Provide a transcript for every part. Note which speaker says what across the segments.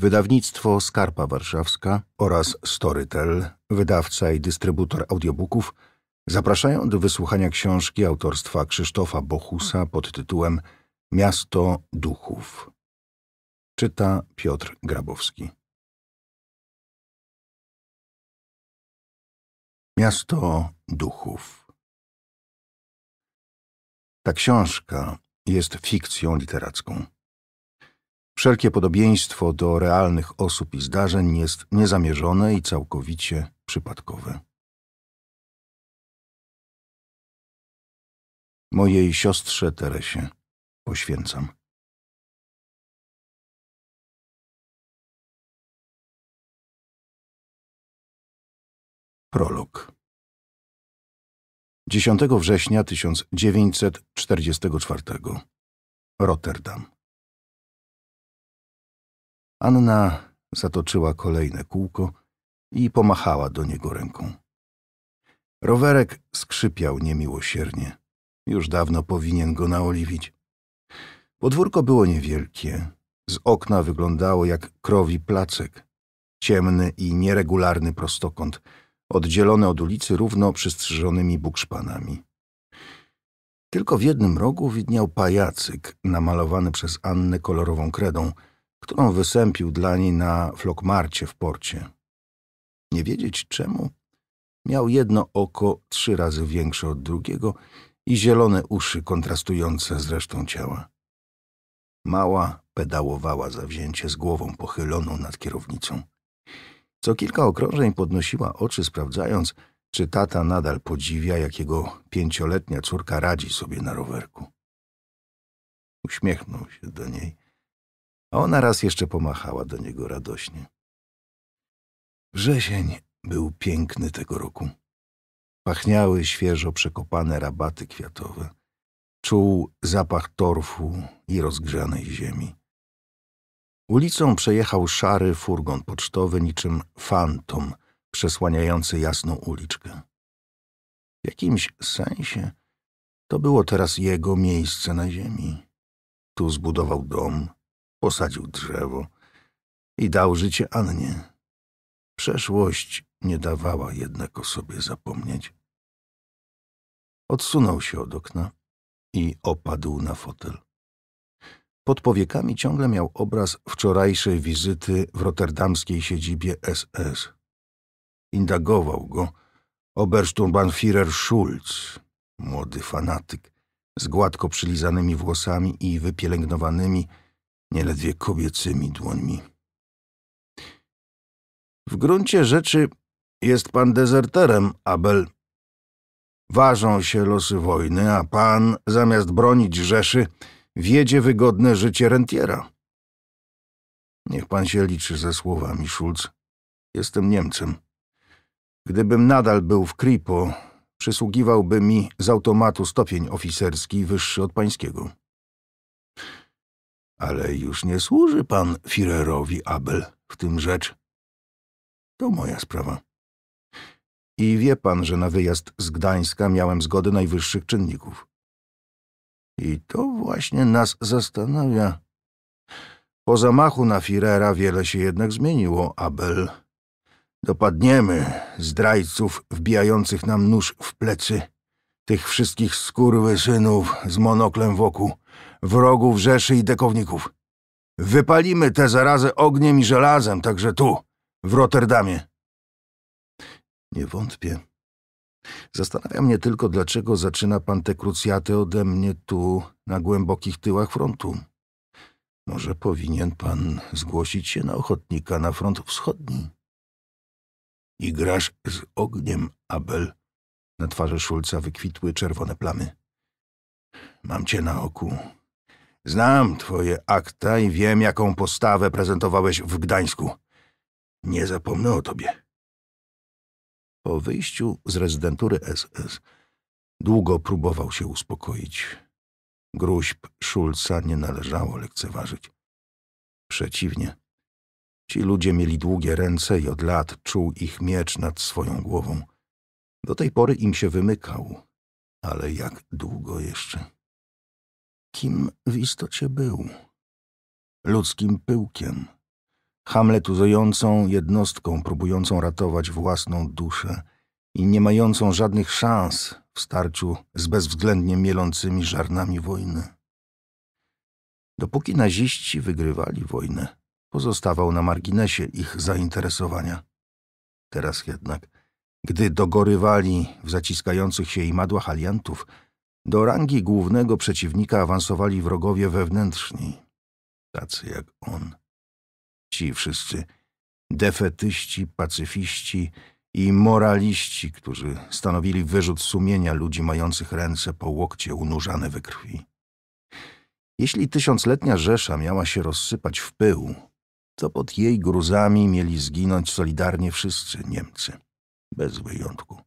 Speaker 1: wydawnictwo Skarpa Warszawska oraz Storytel, wydawca i dystrybutor audiobooków, zapraszają do wysłuchania książki autorstwa Krzysztofa Bochusa
Speaker 2: pod tytułem Miasto Duchów. Czyta Piotr Grabowski. Miasto Duchów. Ta książka jest fikcją literacką. Wszelkie podobieństwo do realnych osób i zdarzeń jest niezamierzone i całkowicie przypadkowe. Mojej siostrze Teresie poświęcam. Prolog 10 września 1944 Rotterdam Anna zatoczyła kolejne kółko i pomachała do niego ręką.
Speaker 1: Rowerek skrzypiał niemiłosiernie. Już dawno powinien go naoliwić. Podwórko było niewielkie. Z okna wyglądało jak krowi placek. Ciemny i nieregularny prostokąt, oddzielony od ulicy równo przystrzyżonymi bukszpanami. Tylko w jednym rogu widniał pajacyk namalowany przez Annę kolorową kredą – którą wysępił dla niej na flokmarcie w porcie. Nie wiedzieć czemu, miał jedno oko trzy razy większe od drugiego i zielone uszy kontrastujące z resztą ciała. Mała pedałowała zawzięcie z głową pochyloną nad kierownicą. Co kilka okrążeń podnosiła oczy, sprawdzając, czy tata nadal podziwia, jak jego pięcioletnia córka radzi sobie na rowerku. Uśmiechnął się do niej a ona raz jeszcze pomachała do niego radośnie.
Speaker 2: Wrzesień
Speaker 1: był piękny tego roku. Pachniały świeżo przekopane rabaty kwiatowe. Czuł zapach torfu i rozgrzanej ziemi. Ulicą przejechał szary furgon pocztowy niczym fantom przesłaniający jasną uliczkę. W jakimś sensie to było teraz jego miejsce na ziemi. Tu zbudował dom, posadził drzewo i dał życie Annie. Przeszłość nie dawała jednak o sobie zapomnieć. Odsunął się od okna i opadł na fotel. Pod powiekami ciągle miał obraz wczorajszej wizyty w rotterdamskiej siedzibie SS. Indagował go Obersturmbannführer Schulz, młody fanatyk, z gładko przylizanymi włosami i wypielęgnowanymi, nieledwie kobiecymi dłońmi. W gruncie rzeczy jest pan dezerterem, Abel. Ważą się losy wojny, a pan, zamiast bronić Rzeszy, wiedzie wygodne życie rentiera. Niech pan się liczy ze słowami, Schulz. Jestem Niemcem. Gdybym nadal był w Kripo, przysługiwałby mi z automatu stopień oficerski wyższy od pańskiego.
Speaker 2: Ale już nie służy pan Firerowi Abel w tym rzecz. To moja sprawa. I wie
Speaker 1: pan, że na wyjazd z Gdańska miałem zgody najwyższych czynników. I to właśnie nas zastanawia. Po zamachu na Firera wiele się jednak zmieniło, Abel. Dopadniemy zdrajców wbijających nam nóż w plecy, tych wszystkich skurwysynów z monoklem wokół, wrogów Rzeszy i dekowników. Wypalimy te zarazę ogniem i żelazem, także tu, w Rotterdamie. Nie wątpię. Zastanawia mnie tylko, dlaczego zaczyna pan te krucjaty ode mnie tu, na głębokich tyłach frontu. Może powinien pan zgłosić się na ochotnika na front wschodni. I grasz z ogniem, Abel. Na twarzy Szulca wykwitły czerwone plamy. Mam cię na oku. Znam twoje akta i wiem, jaką postawę prezentowałeś w Gdańsku.
Speaker 2: Nie zapomnę o tobie.
Speaker 1: Po wyjściu z rezydentury SS długo próbował się uspokoić. Gruźb Szulca nie należało lekceważyć. Przeciwnie. Ci ludzie mieli długie ręce i od lat czuł ich miecz nad swoją głową. Do tej pory im się wymykał, ale jak długo jeszcze? kim w istocie był. Ludzkim pyłkiem, hamletuzującą jednostką próbującą ratować własną duszę i nie mającą żadnych szans w starciu z bezwzględnie mielącymi żarnami wojny. Dopóki naziści wygrywali wojnę, pozostawał na marginesie ich zainteresowania. Teraz jednak, gdy dogorywali w zaciskających się imadłach aliantów, do rangi głównego przeciwnika awansowali wrogowie wewnętrzni, tacy jak on. Ci wszyscy defetyści, pacyfiści i moraliści, którzy stanowili wyrzut sumienia ludzi mających ręce po łokcie unurzane we krwi. Jeśli tysiącletnia Rzesza miała się rozsypać w pył, to pod jej gruzami mieli zginąć solidarnie wszyscy Niemcy, bez wyjątku.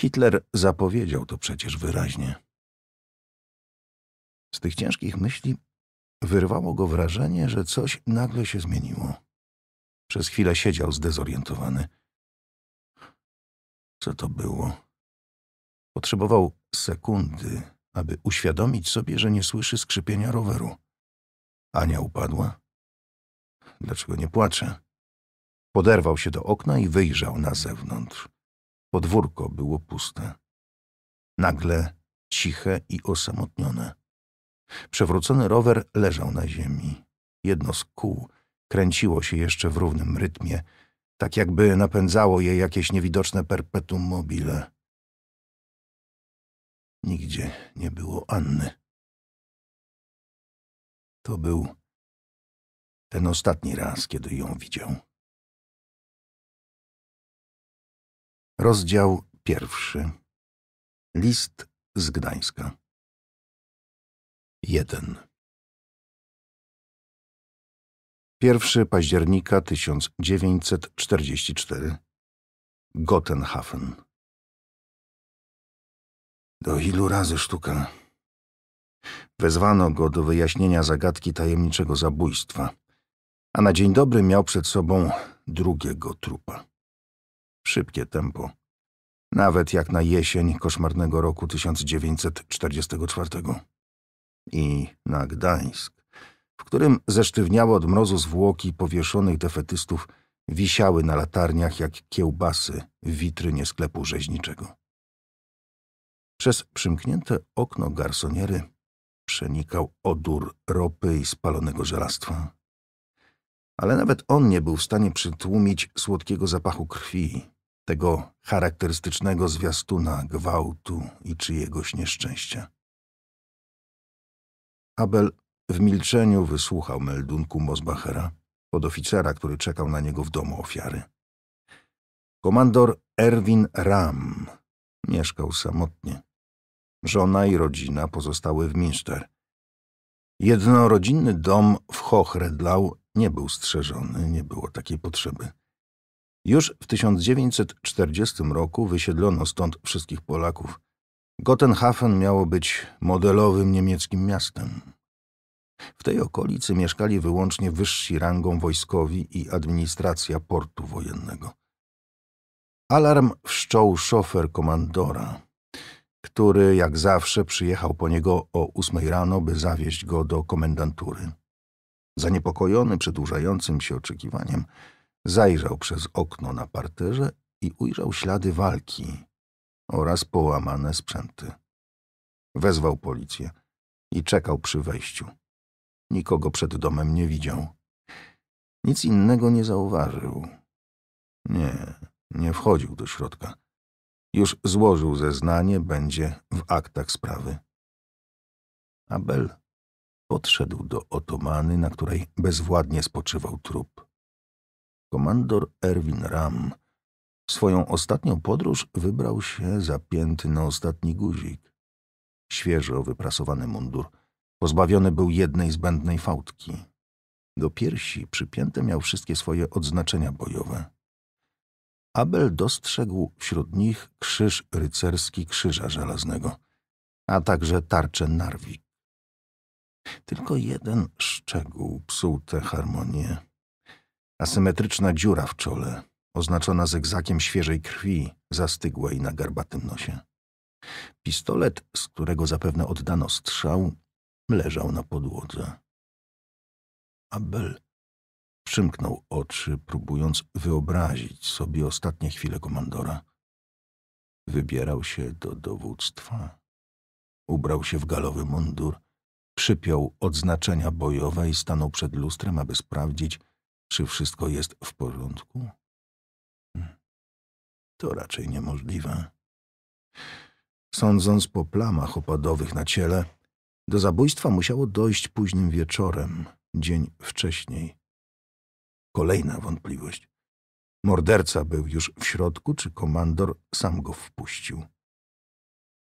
Speaker 1: Hitler zapowiedział to przecież wyraźnie. Z tych ciężkich myśli wyrwało go wrażenie, że coś nagle się zmieniło.
Speaker 2: Przez chwilę siedział zdezorientowany. Co to było? Potrzebował sekundy, aby uświadomić
Speaker 1: sobie, że nie słyszy skrzypienia roweru. Ania upadła. Dlaczego nie płacze? Poderwał się do okna i wyjrzał na zewnątrz. Podwórko było puste. Nagle ciche i osamotnione. Przewrócony rower leżał na ziemi. Jedno z kół kręciło się jeszcze w równym rytmie, tak jakby napędzało je jakieś niewidoczne perpetuum
Speaker 2: mobile. Nigdzie nie było Anny. To był ten ostatni raz, kiedy ją widział. Rozdział pierwszy. List z Gdańska. 1. 1 października 1944. Gottenhafen. Do ilu razy sztuka? Wezwano go do wyjaśnienia zagadki tajemniczego zabójstwa, a na dzień
Speaker 1: dobry miał przed sobą drugiego trupa. Szybkie tempo. Nawet jak na jesień koszmarnego roku 1944. I na Gdańsk, w którym zesztywniałe od mrozu zwłoki powieszonych defetystów wisiały na latarniach jak kiełbasy w witrynie sklepu rzeźniczego. Przez przymknięte okno garsoniery przenikał odór ropy i spalonego żelastwa. Ale nawet on nie był w stanie przytłumić słodkiego zapachu krwi, tego charakterystycznego zwiastuna gwałtu i czyjegoś nieszczęścia. Abel w milczeniu wysłuchał meldunku Mosbachera, podoficera, który czekał na niego w domu ofiary. Komandor Erwin Ram mieszkał samotnie. Żona i rodzina pozostały w Minster. Jednorodzinny dom w Hochredlau nie był strzeżony, nie było takiej potrzeby. Już w 1940 roku wysiedlono stąd wszystkich Polaków. Gotenhafen miało być modelowym niemieckim miastem. W tej okolicy mieszkali wyłącznie wyżsi rangą wojskowi i administracja portu wojennego. Alarm wszczął szofer komandora, który jak zawsze przyjechał po niego o ósmej rano, by zawieźć go do komendantury. Zaniepokojony przedłużającym się oczekiwaniem, Zajrzał przez okno na parterze i ujrzał ślady walki oraz połamane sprzęty. Wezwał policję i czekał przy wejściu. Nikogo przed domem nie widział. Nic innego nie zauważył. Nie, nie wchodził do środka. Już złożył zeznanie, będzie w aktach sprawy. Abel podszedł do otomany, na której bezwładnie spoczywał trup komandor Erwin Ram. Swoją ostatnią podróż wybrał się zapięty na ostatni guzik. Świeżo wyprasowany mundur pozbawiony był jednej zbędnej fałdki. Do piersi przypięte miał wszystkie swoje odznaczenia bojowe. Abel dostrzegł wśród nich krzyż rycerski Krzyża Żelaznego, a także tarczę Narwik. Tylko jeden szczegół psuł tę harmonię. Asymetryczna dziura w czole, oznaczona zegzakiem świeżej krwi, zastygła na garbatym nosie. Pistolet, z którego zapewne oddano strzał,
Speaker 2: leżał na podłodze. Abel przymknął oczy, próbując wyobrazić sobie ostatnie chwile komandora.
Speaker 1: Wybierał się do dowództwa. Ubrał się w galowy mundur, przypiął odznaczenia bojowe i stanął przed lustrem, aby sprawdzić,
Speaker 2: czy wszystko jest w porządku? Hmm. To raczej niemożliwe. Sądząc po plamach opadowych na ciele,
Speaker 1: do zabójstwa musiało dojść późnym wieczorem, dzień wcześniej. Kolejna wątpliwość. Morderca był już w środku, czy komandor sam
Speaker 2: go wpuścił?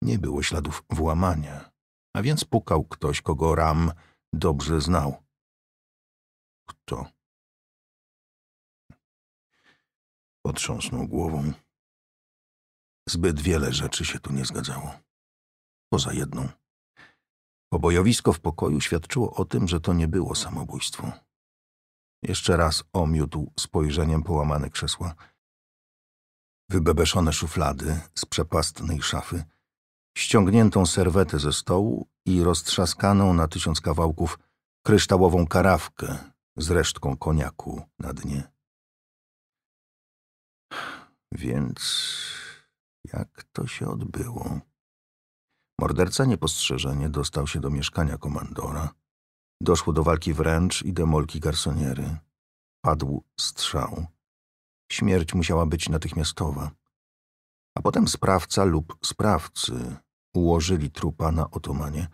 Speaker 2: Nie było śladów włamania, a więc pukał ktoś, kogo Ram dobrze znał. Kto? Potrząsnął głową. Zbyt wiele rzeczy się tu nie zgadzało. Poza jedną.
Speaker 1: Obojowisko w pokoju świadczyło o tym, że to nie było samobójstwo. Jeszcze raz omiótł spojrzeniem połamane krzesła. Wybebeszone szuflady z przepastnej szafy, ściągniętą serwetę ze stołu i roztrzaskaną na tysiąc kawałków kryształową karawkę z resztką koniaku na dnie. Więc jak to się odbyło? Morderca niepostrzeżenie dostał się do mieszkania komandora. Doszło do walki wręcz i demolki garsoniery. Padł strzał. Śmierć musiała być natychmiastowa. A potem sprawca lub sprawcy ułożyli trupa na otomanie,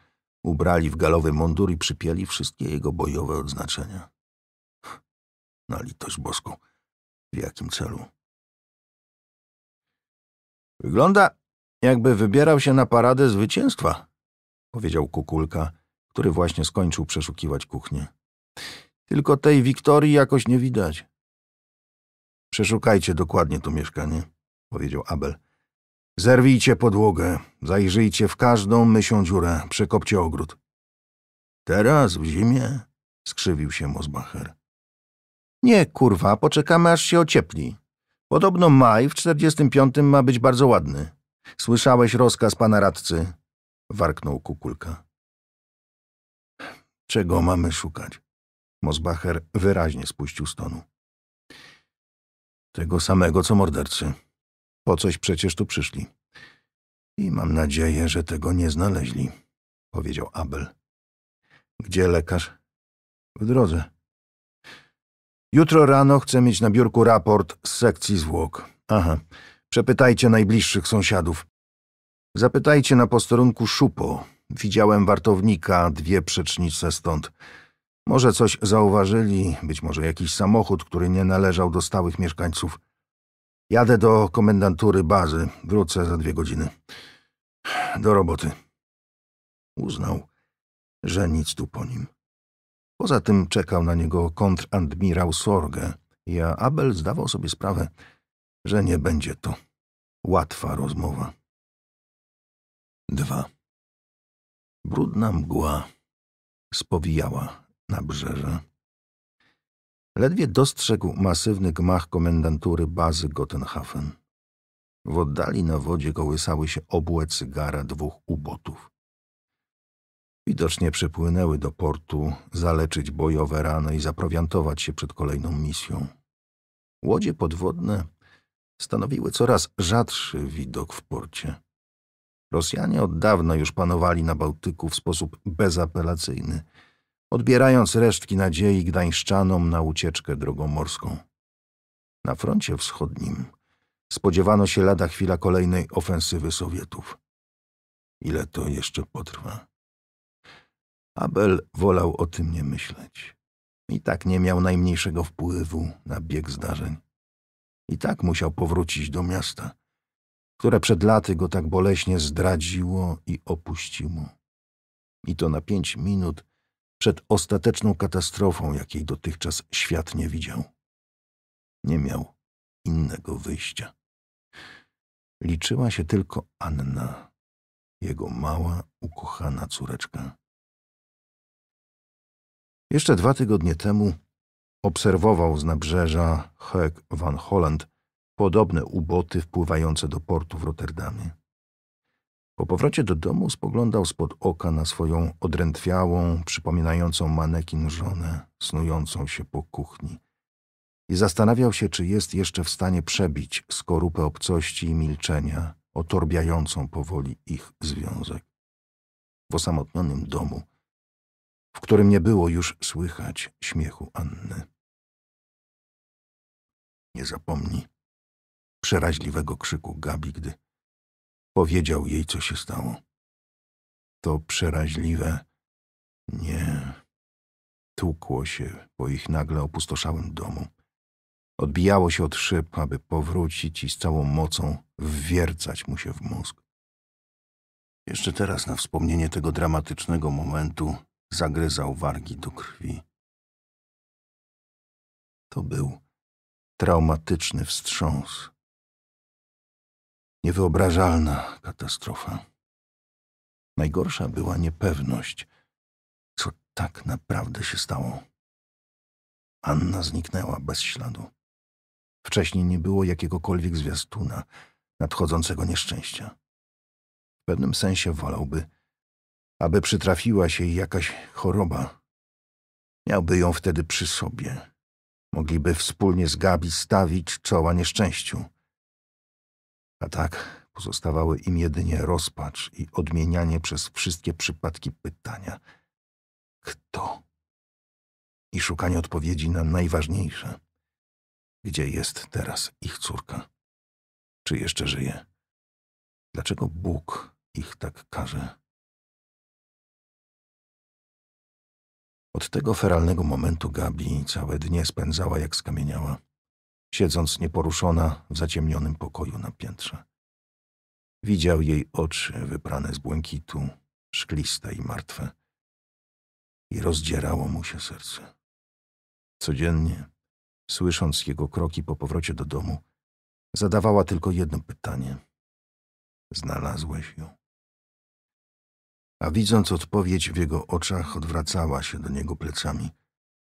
Speaker 1: ubrali
Speaker 2: w galowy mundur i przypieli wszystkie jego bojowe odznaczenia. Na litość boską. W jakim celu? Wygląda, jakby wybierał się na paradę zwycięstwa, powiedział kukulka,
Speaker 1: który właśnie skończył przeszukiwać kuchnię. Tylko tej Wiktorii jakoś nie widać. Przeszukajcie dokładnie to mieszkanie, powiedział Abel. Zerwijcie podłogę, zajrzyjcie w każdą mysią dziurę, przekopcie ogród. Teraz w zimie? skrzywił się Mosbacher. Nie, kurwa, poczekamy aż się ociepli, Podobno maj w 45 ma być bardzo ładny. Słyszałeś rozkaz pana radcy? Warknął kukulka. Czego mamy szukać? Mosbacher wyraźnie spuścił stonu. Tego samego, co mordercy. Po coś przecież tu przyszli. I mam nadzieję, że tego nie znaleźli, powiedział Abel. Gdzie lekarz? W drodze. Jutro rano chcę mieć na biurku raport z sekcji zwłok. Aha, przepytajcie najbliższych sąsiadów. Zapytajcie na posterunku Szupo. Widziałem wartownika dwie przecznice stąd. Może coś zauważyli, być może jakiś samochód, który nie należał do stałych mieszkańców. Jadę do komendantury bazy, wrócę za dwie godziny. Do roboty. Uznał, że nic tu po nim. Poza tym czekał na niego kontradmirał Sorge,
Speaker 2: i Abel zdawał sobie sprawę, że nie będzie to łatwa rozmowa. 2. Brudna mgła spowijała nabrzeże. Ledwie
Speaker 1: dostrzegł masywny gmach komendantury bazy Gottenhafen. W oddali na wodzie kołysały się obłe cygara dwóch ubotów. Widocznie przypłynęły do portu, zaleczyć bojowe rany i zaprowiantować się przed kolejną misją. Łodzie podwodne stanowiły coraz rzadszy widok w porcie. Rosjanie od dawna już panowali na Bałtyku w sposób bezapelacyjny, odbierając resztki nadziei gdańszczanom na ucieczkę drogą morską. Na froncie wschodnim spodziewano się lada chwila kolejnej ofensywy Sowietów. Ile to jeszcze potrwa? Abel wolał o tym nie myśleć. I tak nie miał najmniejszego wpływu na bieg zdarzeń. I tak musiał powrócić do miasta, które przed laty go tak boleśnie zdradziło i opuściło. I to na pięć minut przed ostateczną katastrofą, jakiej dotychczas świat nie widział.
Speaker 2: Nie miał innego wyjścia. Liczyła się tylko Anna, jego mała, ukochana córeczka. Jeszcze dwa tygodnie temu obserwował z
Speaker 1: nabrzeża Heg van Holland podobne uboty wpływające do portu w Rotterdamie. Po powrocie do domu spoglądał spod oka na swoją odrętwiałą, przypominającą manekin żonę, snującą się po kuchni. I zastanawiał się, czy jest jeszcze w stanie przebić skorupę obcości i milczenia, otorbiającą powoli ich związek. W osamotnionym domu,
Speaker 2: w którym nie było już słychać śmiechu Anny. Nie zapomni przeraźliwego krzyku Gabi, gdy powiedział jej, co się stało. To przeraźliwe nie tłukło się po ich nagle opustoszałym domu.
Speaker 1: Odbijało się od szyb, aby powrócić i z całą mocą wwiercać
Speaker 2: mu się w mózg. Jeszcze teraz na wspomnienie tego dramatycznego momentu zagryzał wargi do krwi. To był traumatyczny wstrząs. Niewyobrażalna katastrofa. Najgorsza była niepewność, co tak naprawdę się stało. Anna zniknęła
Speaker 1: bez śladu. Wcześniej nie było jakiegokolwiek zwiastuna nadchodzącego nieszczęścia. W pewnym sensie wolałby, aby przytrafiła się jakaś choroba. Miałby ją wtedy przy sobie. Mogliby wspólnie z Gabi stawić czoła nieszczęściu. A tak pozostawały im jedynie rozpacz i odmienianie przez wszystkie przypadki pytania kto
Speaker 2: i szukanie odpowiedzi na najważniejsze. Gdzie jest teraz ich córka? Czy jeszcze żyje? Dlaczego Bóg ich tak karze? Od tego feralnego momentu Gabi całe dnie spędzała jak
Speaker 1: skamieniała, siedząc nieporuszona w zaciemnionym pokoju na piętrze.
Speaker 2: Widział jej oczy wyprane z błękitu, szkliste i martwe. I rozdzierało mu się serce. Codziennie,
Speaker 1: słysząc jego kroki po powrocie do domu, zadawała tylko jedno pytanie. Znalazłeś ją? a widząc odpowiedź w jego oczach, odwracała się do niego plecami,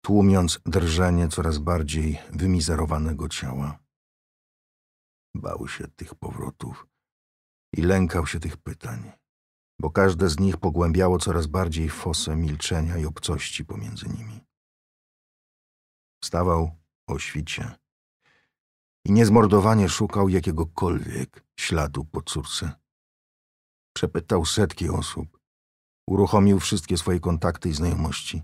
Speaker 1: tłumiąc drżenie coraz bardziej wymizerowanego ciała. Bał się tych powrotów i lękał się tych pytań, bo każde z nich pogłębiało coraz bardziej fosę milczenia i obcości pomiędzy nimi. Wstawał o świcie i niezmordowanie szukał jakiegokolwiek śladu po córce. Przepytał setki osób, Uruchomił wszystkie swoje kontakty i znajomości.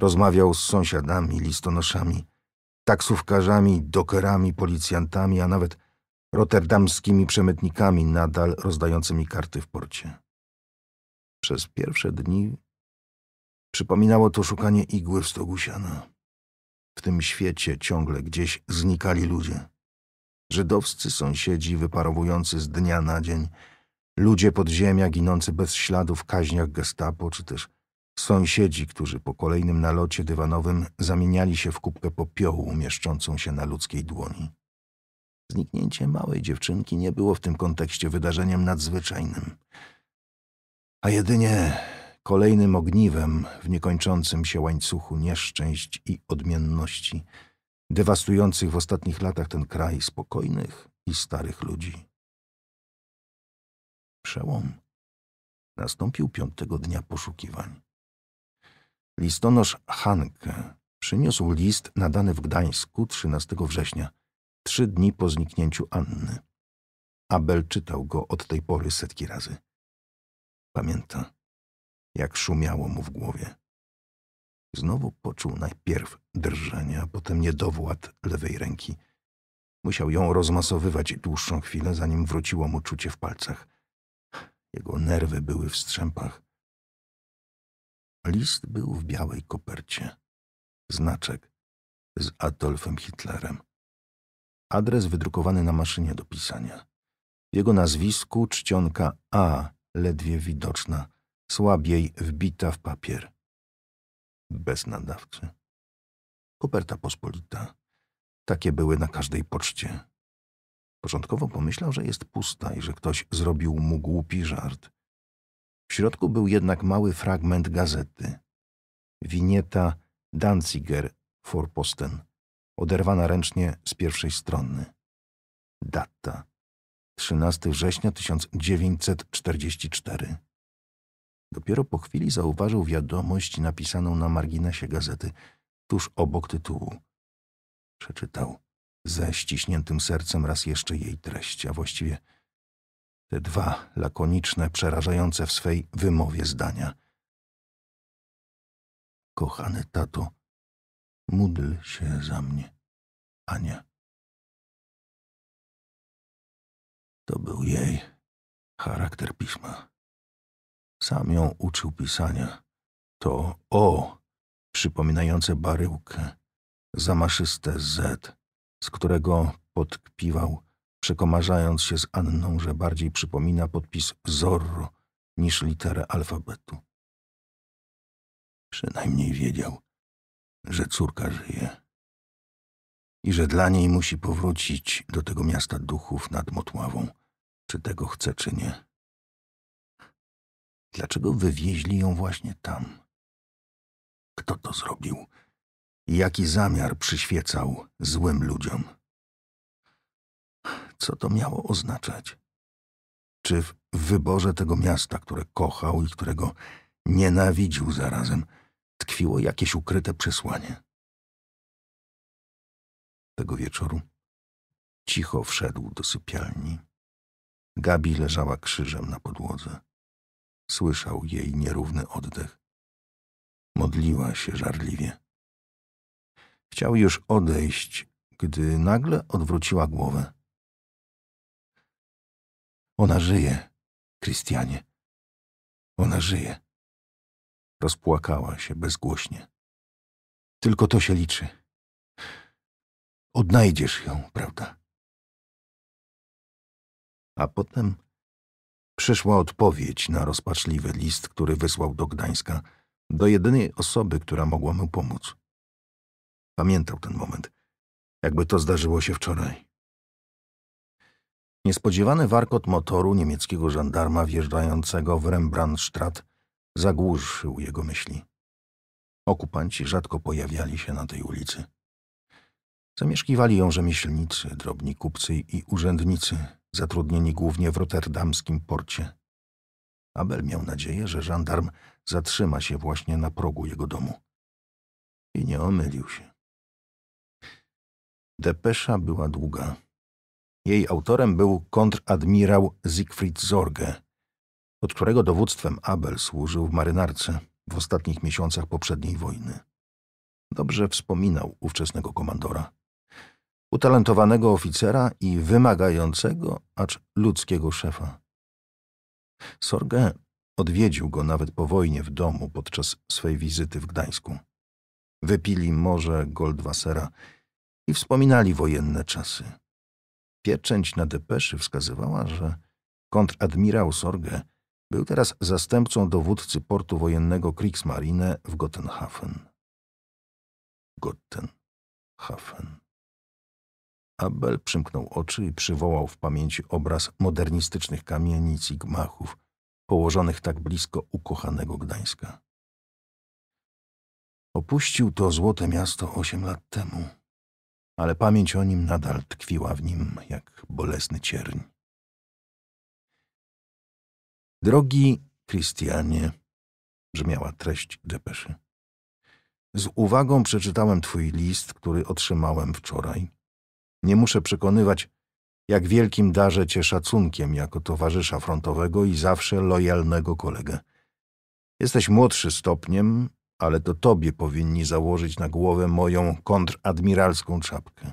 Speaker 1: Rozmawiał z sąsiadami, listonoszami, taksówkarzami, dokerami, policjantami, a nawet rotterdamskimi przemytnikami nadal rozdającymi karty w porcie. Przez pierwsze dni przypominało to szukanie igły w stogu siana. W tym świecie ciągle gdzieś znikali ludzie. Żydowscy sąsiedzi wyparowujący z dnia na dzień – ludzie podziemia ginący bez śladu w kaźniach gestapo, czy też sąsiedzi, którzy po kolejnym nalocie dywanowym zamieniali się w kubkę popiołu mieszczącą się na ludzkiej dłoni. Zniknięcie małej dziewczynki nie było w tym kontekście wydarzeniem nadzwyczajnym, a jedynie kolejnym ogniwem w niekończącym się łańcuchu nieszczęść i odmienności, dewastujących w ostatnich latach ten kraj spokojnych i starych ludzi przełom nastąpił piątego dnia poszukiwań. Listonosz Hanke przyniósł list nadany w Gdańsku 13 września, trzy dni po zniknięciu Anny. Abel czytał
Speaker 2: go od tej pory setki razy. Pamięta, jak szumiało mu w głowie. Znowu poczuł najpierw drżenie, a potem niedowład
Speaker 1: lewej ręki. Musiał ją rozmasowywać dłuższą chwilę, zanim wróciło mu czucie
Speaker 2: w palcach. Jego nerwy były w strzępach. List był w białej kopercie. Znaczek z Adolfem
Speaker 1: Hitlerem. Adres wydrukowany na maszynie do pisania. W jego nazwisku czcionka A, ledwie widoczna, słabiej wbita w papier.
Speaker 2: Bez nadawcy. Koperta pospolita. Takie były na każdej poczcie. Początkowo pomyślał, że jest pusta i że
Speaker 1: ktoś zrobił mu głupi żart. W środku był jednak mały fragment gazety. Winieta Danziger Vorposten, oderwana ręcznie z pierwszej strony. Data 13 września 1944. Dopiero po chwili zauważył wiadomość napisaną na marginesie gazety, tuż obok tytułu. Przeczytał ze ściśniętym sercem raz jeszcze jej treść, a właściwie
Speaker 2: te dwa lakoniczne, przerażające w swej wymowie zdania. Kochany tato, módl się za mnie, Ania. To był jej charakter pisma. Sam ją uczył pisania.
Speaker 1: To O, przypominające baryłkę, zamaszyste Z, z którego podkpiwał, przekomarzając się z Anną, że bardziej
Speaker 2: przypomina podpis Zorro niż literę alfabetu. Przynajmniej wiedział, że córka żyje i że dla niej musi powrócić do tego miasta duchów nad Motławą, czy tego chce, czy nie. Dlaczego wywieźli ją właśnie tam? Kto to zrobił? jaki zamiar przyświecał złym ludziom. Co to miało oznaczać?
Speaker 1: Czy w wyborze tego miasta, które kochał i którego nienawidził
Speaker 2: zarazem, tkwiło jakieś ukryte przesłanie? Tego wieczoru cicho wszedł do sypialni. Gabi leżała krzyżem na podłodze. Słyszał jej nierówny oddech. Modliła się żarliwie. Chciał już odejść, gdy nagle odwróciła głowę. Ona żyje, Krystianie. Ona żyje. Rozpłakała się bezgłośnie. Tylko to się liczy. Odnajdziesz ją, prawda? A potem przyszła odpowiedź na rozpaczliwy list, który wysłał do Gdańska,
Speaker 1: do jedynej osoby, która mogła mu pomóc. Pamiętał ten moment, jakby to zdarzyło się wczoraj. Niespodziewany warkot motoru niemieckiego żandarma wjeżdżającego w Rembrandtstraat zagłuszył jego myśli. Okupanci rzadko pojawiali się na tej ulicy. Zamieszkiwali ją rzemieślnicy, drobni kupcy i urzędnicy, zatrudnieni głównie w rotterdamskim porcie. Abel miał nadzieję, że żandarm zatrzyma się właśnie na progu jego domu. I nie omylił się. Depesza była długa. Jej autorem był kontradmirał Siegfried Zorge, pod którego dowództwem Abel służył w marynarce w ostatnich miesiącach poprzedniej wojny. Dobrze wspominał ówczesnego komandora. Utalentowanego oficera i wymagającego, acz ludzkiego szefa. Sorge odwiedził go nawet po wojnie w domu podczas swej wizyty w Gdańsku. Wypili morze Goldwassera i wspominali wojenne czasy. Pieczęć na depeszy wskazywała, że kontradmirał Sorge był teraz zastępcą dowódcy portu wojennego Kriegsmarine w Gottenhafen. Gottenhafen. Abel przymknął oczy i przywołał w pamięci obraz modernistycznych kamienic i gmachów, położonych tak blisko ukochanego Gdańska. Opuścił to złote miasto osiem lat temu ale pamięć o nim nadal tkwiła w nim jak bolesny cierń. Drogi Christianie, brzmiała treść depeszy. Z uwagą przeczytałem twój list, który otrzymałem wczoraj. Nie muszę przekonywać, jak wielkim darzę cię szacunkiem jako towarzysza frontowego i zawsze lojalnego kolegę. Jesteś młodszy stopniem, ale to tobie powinni założyć na głowę moją kontradmiralską czapkę.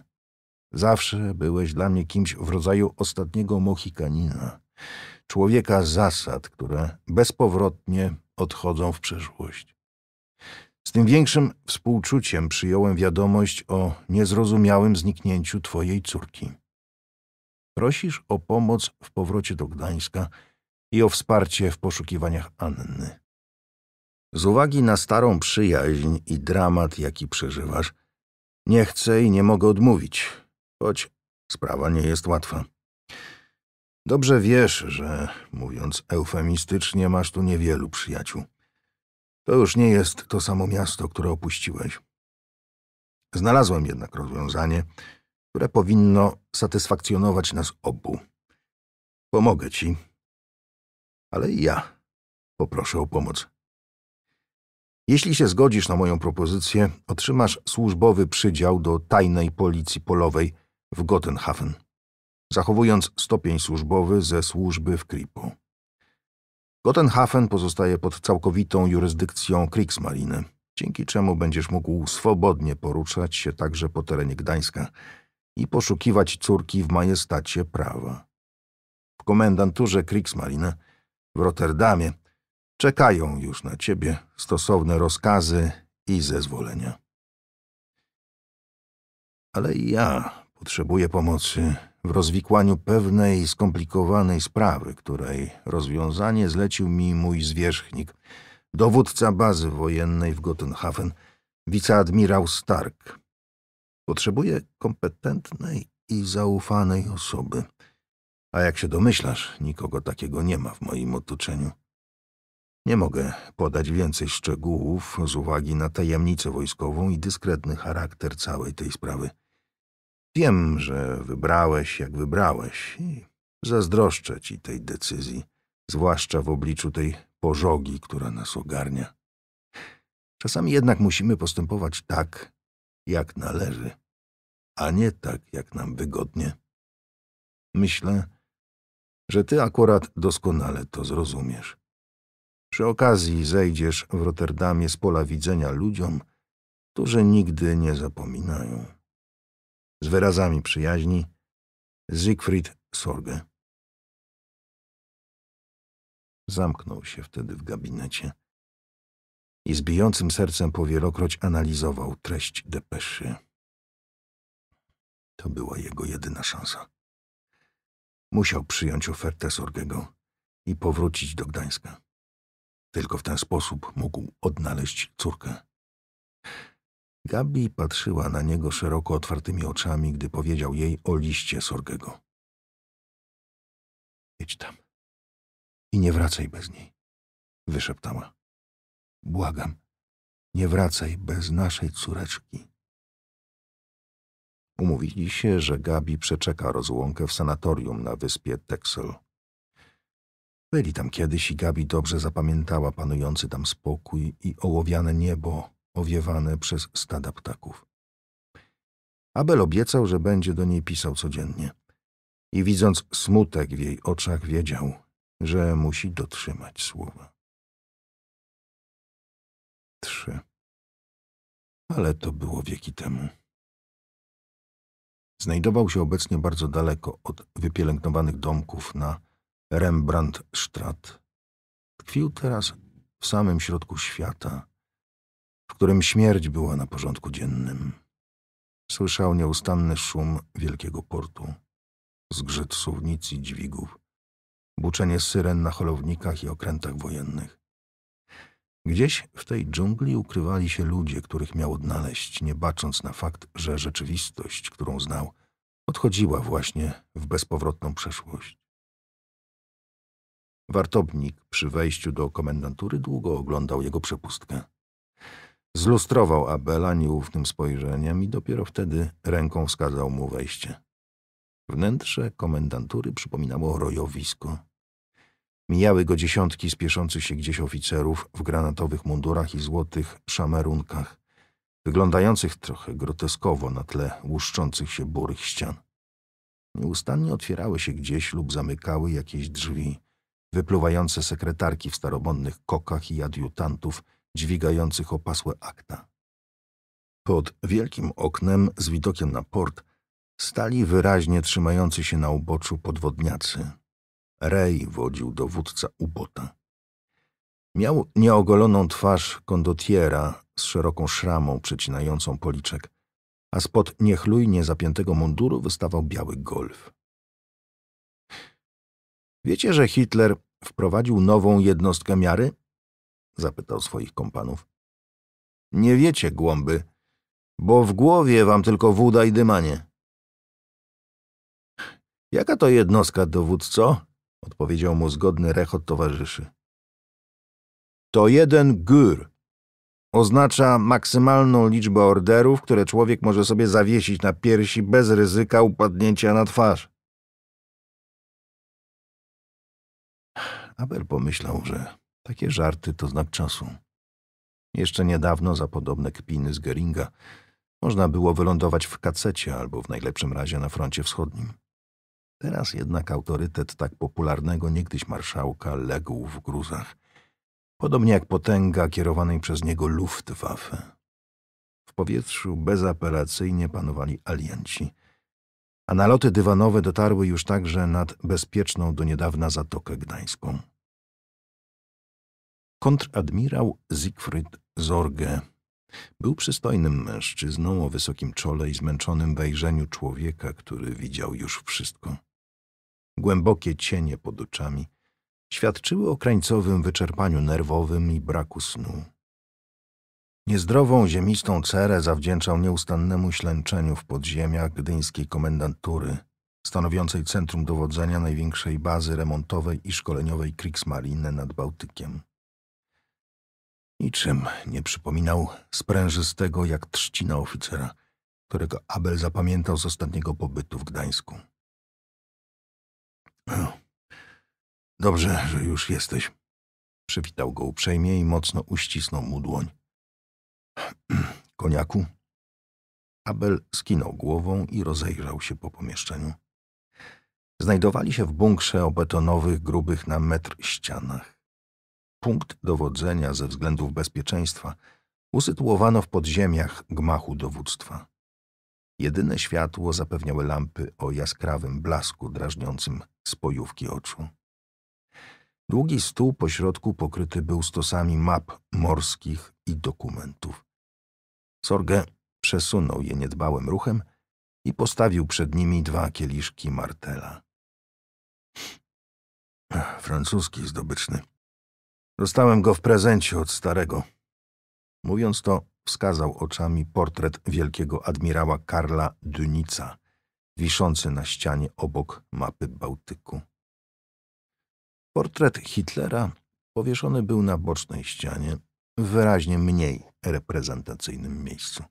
Speaker 1: Zawsze byłeś dla mnie kimś w rodzaju ostatniego Mohikanina, człowieka zasad, które bezpowrotnie odchodzą w przeszłość. Z tym większym współczuciem przyjąłem wiadomość o niezrozumiałym zniknięciu twojej córki. Prosisz o pomoc w powrocie do Gdańska i o wsparcie w poszukiwaniach Anny. Z uwagi na starą przyjaźń i dramat, jaki przeżywasz, nie chcę i nie mogę odmówić, choć sprawa nie jest łatwa. Dobrze wiesz, że, mówiąc eufemistycznie, masz tu niewielu przyjaciół. To już nie jest to samo miasto, które opuściłeś. Znalazłem jednak rozwiązanie,
Speaker 2: które powinno satysfakcjonować nas obu. Pomogę ci, ale i ja poproszę o pomoc.
Speaker 1: Jeśli się zgodzisz na moją propozycję, otrzymasz służbowy przydział do tajnej policji polowej w Gottenhafen, zachowując stopień służbowy ze służby w Kripo. Gottenhafen pozostaje pod całkowitą jurysdykcją Kriegsmarine, dzięki czemu będziesz mógł swobodnie poruszać się także po terenie Gdańska i poszukiwać córki w majestacie prawa. W komendanturze Kriegsmarine w Rotterdamie Czekają już na ciebie stosowne rozkazy i zezwolenia. Ale ja potrzebuję pomocy w rozwikłaniu pewnej skomplikowanej sprawy, której rozwiązanie zlecił mi mój zwierzchnik, dowódca bazy wojennej w Gotenhafen, wiceadmirał Stark. Potrzebuję kompetentnej i zaufanej osoby. A jak się domyślasz, nikogo takiego nie ma w moim otoczeniu. Nie mogę podać więcej szczegółów z uwagi na tajemnicę wojskową i dyskretny charakter całej tej sprawy. Wiem, że wybrałeś, jak wybrałeś i zazdroszczę ci tej decyzji, zwłaszcza w obliczu tej pożogi, która nas ogarnia. Czasami jednak musimy postępować tak, jak należy, a nie tak, jak nam wygodnie. Myślę, że ty akurat doskonale to zrozumiesz. Przy okazji zejdziesz w Rotterdamie z pola widzenia ludziom, którzy nigdy nie zapominają.
Speaker 2: Z wyrazami przyjaźni Siegfried Sorge. Zamknął się wtedy w gabinecie i z bijącym sercem powielokroć analizował treść depeszy.
Speaker 1: To była jego jedyna szansa. Musiał przyjąć ofertę Sorgego i powrócić do Gdańska. Tylko w ten sposób mógł odnaleźć córkę. Gabi patrzyła na niego szeroko otwartymi oczami,
Speaker 2: gdy powiedział jej o liście Sorgego. Idź tam i nie wracaj bez niej, wyszeptała. Błagam, nie wracaj bez naszej córeczki.
Speaker 1: Umówili się, że Gabi przeczeka rozłąkę w sanatorium na wyspie Texel. Byli tam kiedyś i Gabi dobrze zapamiętała panujący tam spokój i ołowiane niebo owiewane przez stada ptaków. Abel obiecał, że będzie do niej pisał codziennie. I widząc smutek w jej oczach, wiedział,
Speaker 2: że musi dotrzymać słowa. Trzy. Ale to było wieki temu. Znajdował się obecnie bardzo daleko od wypielęgnowanych domków na
Speaker 1: Rembrandt Rembrandtstraat. Tkwił teraz w samym środku świata, w którym śmierć była na porządku dziennym. Słyszał nieustanny szum wielkiego portu, zgrzyt suwnic i dźwigów, buczenie syren na holownikach i okrętach wojennych. Gdzieś w tej dżungli ukrywali się ludzie, których miał odnaleźć, nie bacząc na fakt, że rzeczywistość, którą znał, odchodziła właśnie w bezpowrotną przeszłość. Wartownik przy wejściu do komendantury długo oglądał jego przepustkę. Zlustrował Abela nieufnym spojrzeniem i dopiero wtedy ręką wskazał mu wejście. Wnętrze komendantury przypominało rojowisko. Mijały go dziesiątki spieszących się gdzieś oficerów w granatowych mundurach i złotych szamerunkach, wyglądających trochę groteskowo na tle łuszczących się burych ścian. Nieustannie otwierały się gdzieś lub zamykały jakieś drzwi, wypluwające sekretarki w starobonnych kokach i adiutantów dźwigających opasłe akta. Pod wielkim oknem z widokiem na port stali wyraźnie trzymający się na uboczu podwodniacy. Rej wodził dowódca ubota. Miał nieogoloną twarz kondotiera z szeroką szramą przecinającą policzek, a spod niechlujnie zapiętego munduru wystawał biały golf. Wiecie, że Hitler wprowadził nową jednostkę miary? Zapytał swoich kompanów. Nie wiecie, głąby, bo w głowie wam tylko woda i dymanie.
Speaker 2: Jaka to jednostka, dowódco? Odpowiedział mu zgodny rechot towarzyszy. To jeden gór.
Speaker 1: Oznacza maksymalną liczbę orderów, które człowiek może sobie zawiesić na piersi
Speaker 2: bez ryzyka upadnięcia na twarz. Abel pomyślał, że takie żarty to znak czasu.
Speaker 1: Jeszcze niedawno za podobne kpiny z Geringa można było wylądować w kacecie albo w najlepszym razie na froncie wschodnim. Teraz jednak autorytet tak popularnego niegdyś marszałka legł w gruzach, podobnie jak potęga kierowanej przez niego Luftwaffe. W powietrzu bezapelacyjnie panowali alianci, a naloty dywanowe dotarły już także nad bezpieczną do niedawna Zatokę Gdańską. Kontradmirał Siegfried Zorge był przystojnym mężczyzną o wysokim czole i zmęczonym wejrzeniu człowieka, który widział już wszystko. Głębokie cienie pod oczami świadczyły o krańcowym wyczerpaniu nerwowym i braku snu. Niezdrową, ziemistą cerę zawdzięczał nieustannemu ślęczeniu w podziemiach gdyńskiej komendantury, stanowiącej centrum dowodzenia największej bazy remontowej i szkoleniowej Kriegsmarine nad Bałtykiem. Niczym nie przypominał sprężystego jak trzcina oficera, którego Abel zapamiętał z ostatniego pobytu w Gdańsku. Dobrze, że już jesteś. Przywitał go uprzejmie i mocno uścisnął mu dłoń. Koniaku? Abel skinął głową i rozejrzał się po pomieszczeniu. Znajdowali się w bunkrze o betonowych, grubych na metr ścianach. Punkt dowodzenia ze względów bezpieczeństwa usytuowano w podziemiach gmachu dowództwa. Jedyne światło zapewniały lampy o jaskrawym blasku drażniącym spojówki oczu. Długi stół pośrodku pokryty był stosami map morskich i dokumentów. Sorge przesunął je niedbałym ruchem i postawił przed nimi dwa kieliszki martela. Francuski zdobyczny. Dostałem go w prezencie od starego. Mówiąc to, wskazał oczami portret wielkiego admirała Karla Dunica, wiszący na ścianie obok mapy Bałtyku. Portret Hitlera powieszony był na bocznej ścianie, w wyraźnie mniej
Speaker 2: reprezentacyjnym miejscu.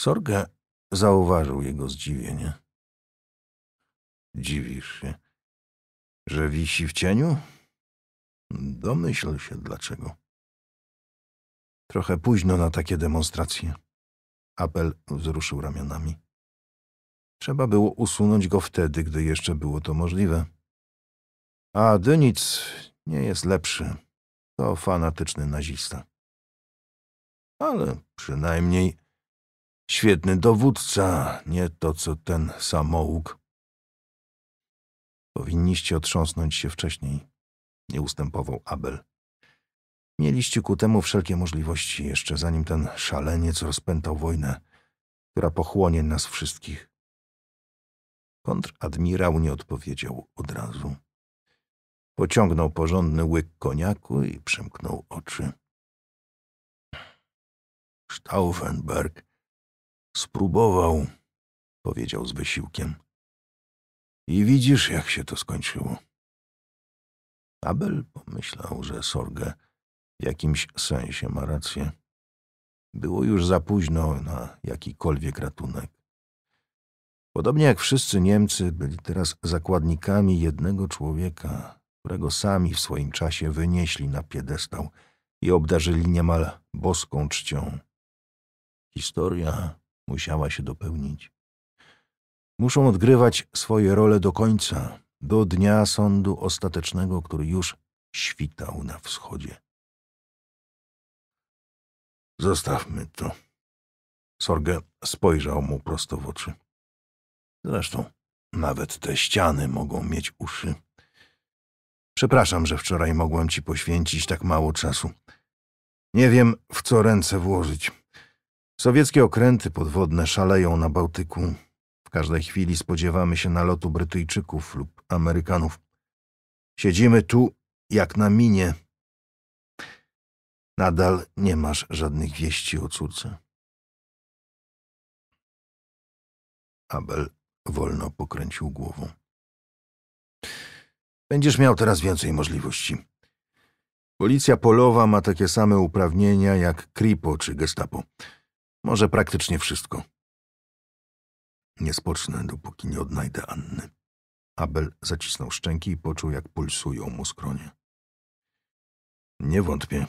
Speaker 2: Sorge zauważył jego zdziwienie. Dziwisz się, że wisi w cieniu? Domyśl się dlaczego.
Speaker 1: Trochę późno na takie demonstracje. Apel wzruszył ramionami. Trzeba było usunąć go wtedy, gdy jeszcze było to możliwe. A Dynic nie jest lepszy. To fanatyczny nazista.
Speaker 2: Ale przynajmniej świetny dowódca, nie to co ten samouk. Powinniście
Speaker 1: otrząsnąć się wcześniej, nie ustępował Abel. Mieliście ku temu wszelkie możliwości, jeszcze zanim ten szaleniec rozpętał wojnę, która pochłonie nas wszystkich. Kontradmirał nie odpowiedział od razu.
Speaker 2: Pociągnął porządny łyk koniaku i przymknął oczy. Stauffenberg spróbował, powiedział z wysiłkiem. I widzisz, jak się to skończyło. Abel pomyślał, że Sorge w jakimś
Speaker 1: sensie ma rację. Było już za późno na jakikolwiek ratunek. Podobnie jak wszyscy Niemcy byli teraz zakładnikami jednego człowieka, którego sami w swoim czasie wynieśli na piedestał i obdarzyli niemal boską czcią. Historia musiała się dopełnić. Muszą odgrywać swoje role do końca, do dnia
Speaker 2: sądu ostatecznego, który już świtał na wschodzie. Zostawmy to. Sorge spojrzał mu prosto w oczy. Zresztą nawet te ściany mogą mieć uszy.
Speaker 1: Przepraszam, że wczoraj mogłem ci poświęcić tak mało czasu. Nie wiem, w co ręce włożyć. Sowieckie okręty podwodne szaleją na Bałtyku. W każdej chwili spodziewamy się nalotu Brytyjczyków lub Amerykanów.
Speaker 2: Siedzimy tu jak na minie. Nadal nie masz żadnych wieści o córce. Abel wolno pokręcił głową.
Speaker 1: Będziesz miał teraz więcej możliwości. Policja polowa ma takie same uprawnienia jak Kripo czy Gestapo. Może praktycznie wszystko. Nie spocznę, dopóki nie odnajdę Anny. Abel zacisnął szczęki i
Speaker 2: poczuł, jak pulsują mu skronie. Nie wątpię,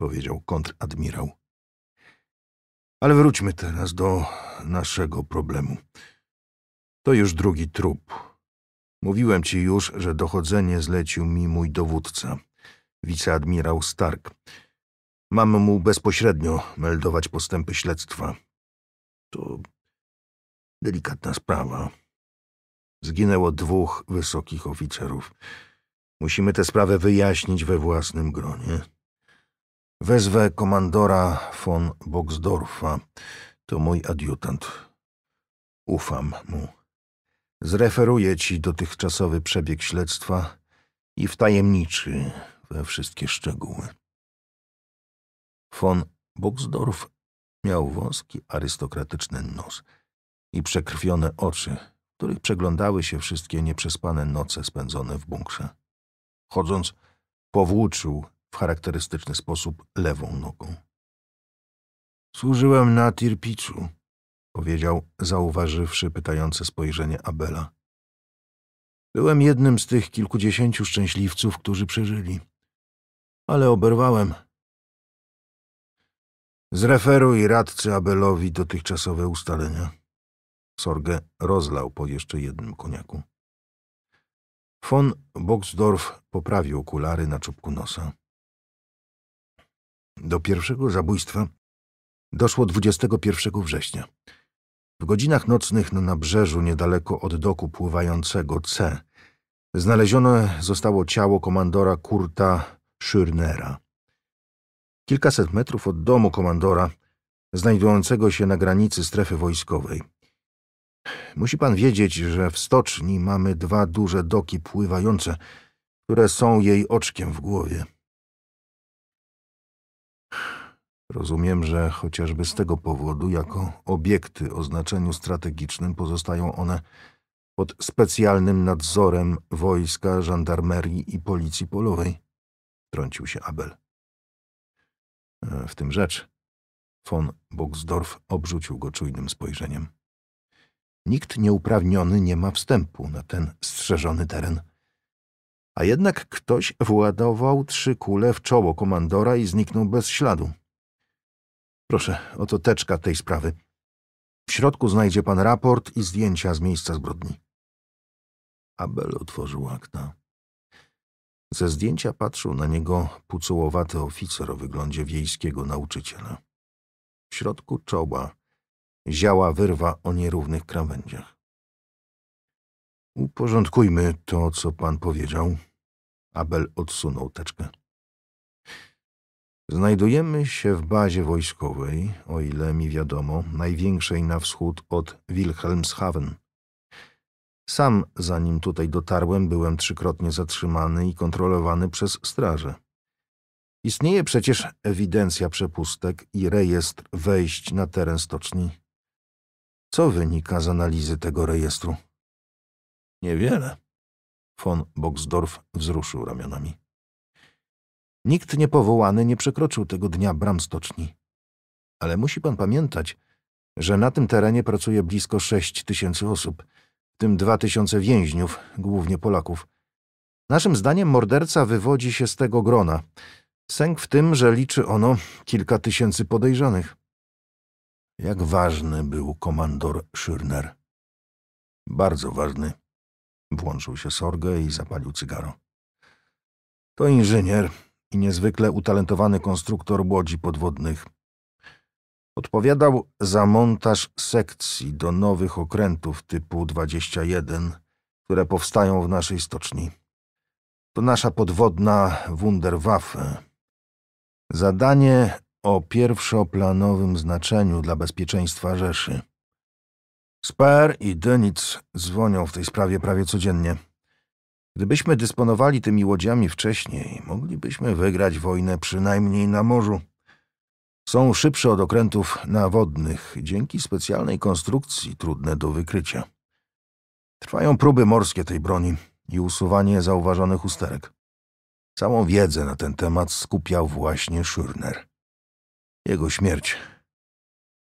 Speaker 2: powiedział kontradmirał. Ale wróćmy teraz do naszego
Speaker 1: problemu. To już drugi trup, Mówiłem ci już, że dochodzenie zlecił mi mój dowódca, wiceadmirał Stark. Mam mu bezpośrednio meldować postępy śledztwa. To delikatna sprawa. Zginęło dwóch wysokich oficerów. Musimy tę sprawę wyjaśnić we własnym gronie. Wezwę komandora von Boxdorfa. To mój adiutant. Ufam mu. Zreferuję ci dotychczasowy przebieg śledztwa i wtajemniczy we wszystkie szczegóły. Von Buxdorf miał wąski, arystokratyczny nos i przekrwione oczy, których przeglądały się wszystkie nieprzespane noce spędzone w bunkrze. Chodząc, powłóczył w charakterystyczny sposób lewą nogą. Służyłem na Tirpiczu, powiedział, zauważywszy pytające spojrzenie Abela. Byłem jednym z tych kilkudziesięciu szczęśliwców, którzy przeżyli. Ale oberwałem. Zreferuj radcy Abelowi dotychczasowe ustalenia.
Speaker 2: Sorge rozlał po jeszcze jednym koniaku. Von Boxdorf poprawił okulary na czubku nosa.
Speaker 1: Do pierwszego zabójstwa doszło 21 września. W godzinach nocnych na nabrzeżu niedaleko od doku pływającego C znalezione zostało ciało komandora Kurta Schürnera. Kilkaset metrów od domu komandora, znajdującego się na granicy strefy wojskowej. Musi pan wiedzieć, że w stoczni mamy dwa duże doki pływające, które są jej oczkiem w głowie. Rozumiem, że chociażby z tego powodu, jako obiekty o znaczeniu strategicznym, pozostają one pod specjalnym nadzorem wojska, żandarmerii i policji polowej, trącił się Abel. E, w tym rzecz. Von Buxdorf obrzucił go czujnym spojrzeniem. Nikt nieuprawniony nie ma wstępu na ten strzeżony teren. A jednak ktoś władował trzy kule w czoło komandora i zniknął bez śladu. Proszę, oto teczka tej sprawy. W środku znajdzie pan raport i zdjęcia z miejsca zbrodni. Abel otworzył akta. Ze zdjęcia patrzył na niego pucułowaty oficer o wyglądzie wiejskiego nauczyciela. W środku czoła ziała wyrwa o
Speaker 2: nierównych krawędziach. Uporządkujmy to, co pan powiedział. Abel odsunął teczkę. Znajdujemy
Speaker 1: się w bazie wojskowej, o ile mi wiadomo, największej na wschód od Wilhelmshaven. Sam, zanim tutaj dotarłem, byłem trzykrotnie zatrzymany i kontrolowany przez straże. Istnieje przecież ewidencja przepustek i rejestr wejść na teren stoczni. Co wynika z analizy tego rejestru? Niewiele. Von Boxdorf wzruszył ramionami. Nikt niepowołany nie przekroczył tego dnia bram stoczni. Ale musi pan pamiętać, że na tym terenie pracuje blisko sześć tysięcy osób, w tym dwa tysiące więźniów, głównie Polaków. Naszym zdaniem morderca wywodzi się z tego grona. Sęk w tym, że liczy ono kilka tysięcy podejrzanych. Jak ważny był komandor Schürner. Bardzo ważny. Włączył się sorgę i zapalił cygaro. To inżynier, i niezwykle utalentowany konstruktor łodzi podwodnych. Odpowiadał za montaż sekcji do nowych okrętów typu 21, które powstają w naszej stoczni. To nasza podwodna Wunderwaffe. Zadanie o pierwszoplanowym znaczeniu dla bezpieczeństwa Rzeszy. Sper i Dönitz dzwonią w tej sprawie prawie codziennie. Gdybyśmy dysponowali tymi łodziami wcześniej, moglibyśmy wygrać wojnę przynajmniej na morzu. Są szybsze od okrętów nawodnych dzięki specjalnej konstrukcji trudne do wykrycia. Trwają próby morskie tej broni i usuwanie zauważonych usterek. Całą wiedzę na ten temat skupiał właśnie Schurner.
Speaker 2: Jego śmierć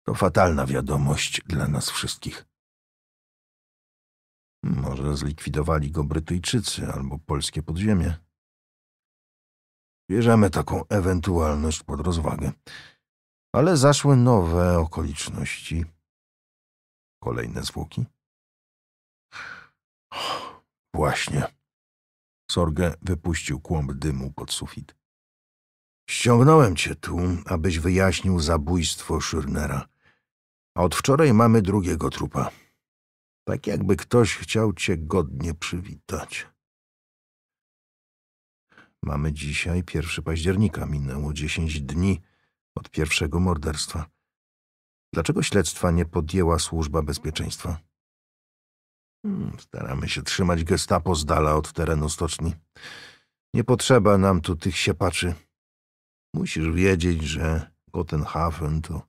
Speaker 2: to fatalna wiadomość dla nas wszystkich. Może zlikwidowali go Brytyjczycy albo polskie podziemie. Bierzemy taką ewentualność pod rozwagę. Ale zaszły nowe okoliczności. Kolejne zwłoki? Właśnie. Sorge wypuścił kłąb dymu pod sufit. Ściągnąłem cię tu,
Speaker 1: abyś wyjaśnił zabójstwo Szyrnera. A od wczoraj mamy drugiego trupa tak jakby ktoś chciał cię godnie przywitać. Mamy dzisiaj 1 października, minęło 10 dni od pierwszego morderstwa. Dlaczego śledztwa nie podjęła służba bezpieczeństwa? Hmm, staramy się trzymać gestapo z dala od terenu stoczni. Nie potrzeba nam tu tych siepaczy. Musisz wiedzieć, że Gotenhafen to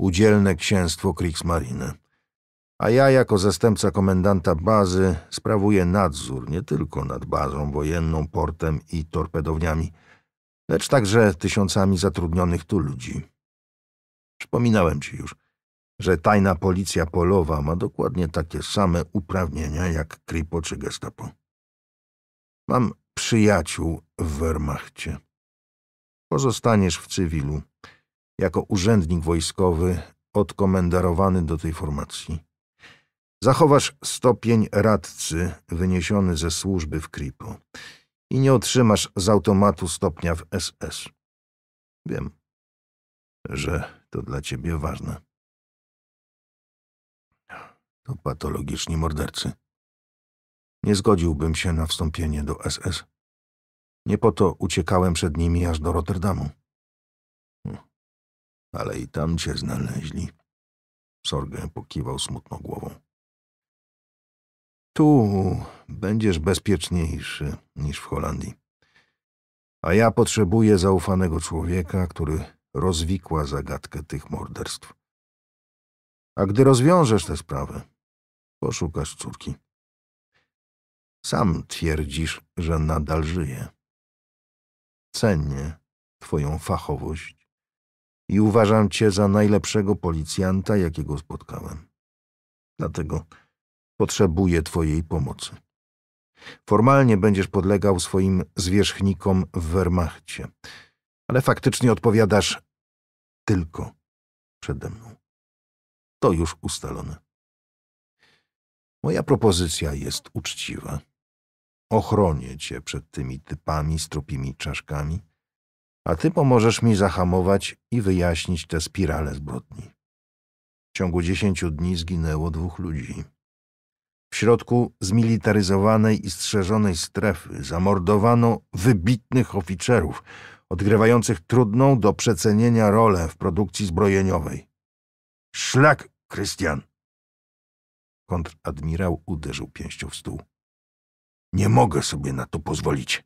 Speaker 1: udzielne księstwo Kriegsmarine a ja jako zastępca komendanta bazy sprawuję nadzór nie tylko nad bazą wojenną, portem i torpedowniami, lecz także tysiącami zatrudnionych tu ludzi. Przypominałem ci już, że tajna policja polowa ma dokładnie takie same uprawnienia jak Kripo czy Gestapo. Mam przyjaciół w Wehrmachcie. Pozostaniesz w cywilu, jako urzędnik wojskowy odkomendarowany do tej formacji. Zachowasz stopień radcy wyniesiony ze służby w Kripu
Speaker 2: i nie otrzymasz z automatu stopnia w SS. Wiem, że to dla ciebie ważne. To patologiczni mordercy. Nie zgodziłbym się na wstąpienie
Speaker 1: do SS. Nie po to uciekałem przed nimi aż do Rotterdamu.
Speaker 2: Hm. Ale i tam cię znaleźli. Sorgę pokiwał smutno głową. Tu będziesz bezpieczniejszy
Speaker 1: niż w Holandii. A ja potrzebuję zaufanego człowieka, który
Speaker 2: rozwikła zagadkę tych morderstw. A gdy rozwiążesz tę sprawę, poszukasz córki. Sam twierdzisz, że nadal żyje. Cenię twoją fachowość
Speaker 1: i uważam cię za najlepszego policjanta, jakiego spotkałem. Dlatego potrzebuje Twojej pomocy. Formalnie będziesz podlegał swoim zwierzchnikom w Wehrmachcie, ale faktycznie odpowiadasz
Speaker 2: tylko przede mną. To już ustalone. Moja propozycja jest uczciwa. Ochronię
Speaker 1: cię przed tymi typami z trupimi czaszkami, a ty pomożesz mi zahamować i wyjaśnić tę spiralę zbrodni. W ciągu dziesięciu dni zginęło dwóch ludzi. W środku zmilitaryzowanej i strzeżonej strefy zamordowano wybitnych oficerów, odgrywających trudną do przecenienia rolę w produkcji zbrojeniowej. Szlak, Krystian! Kontradmirał uderzył pięścią w stół. Nie mogę sobie na to pozwolić.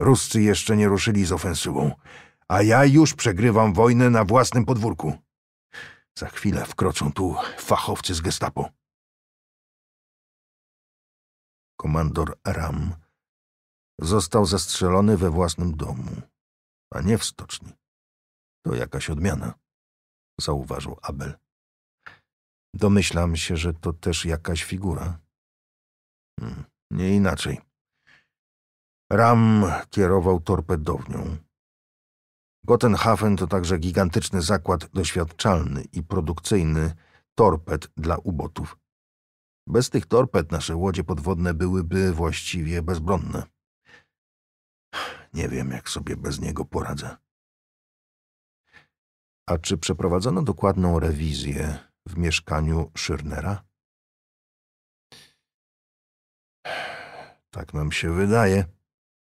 Speaker 1: Ruscy jeszcze nie ruszyli z ofensywą, a ja już przegrywam wojnę na własnym podwórku. Za chwilę wkroczą tu fachowcy z gestapo
Speaker 2: komandor Ram, został zastrzelony we własnym domu, a nie w stoczni.
Speaker 1: To jakaś odmiana, zauważył Abel. Domyślam się, że to też jakaś figura. Hmm, nie inaczej. Ram kierował torpedownią. Gotenhafen to także gigantyczny zakład doświadczalny i produkcyjny torped dla ubotów. Bez tych torped nasze łodzie podwodne byłyby właściwie bezbronne. Nie wiem, jak sobie bez niego poradzę. A czy przeprowadzono dokładną rewizję w mieszkaniu Schirnera?
Speaker 2: Tak nam się wydaje.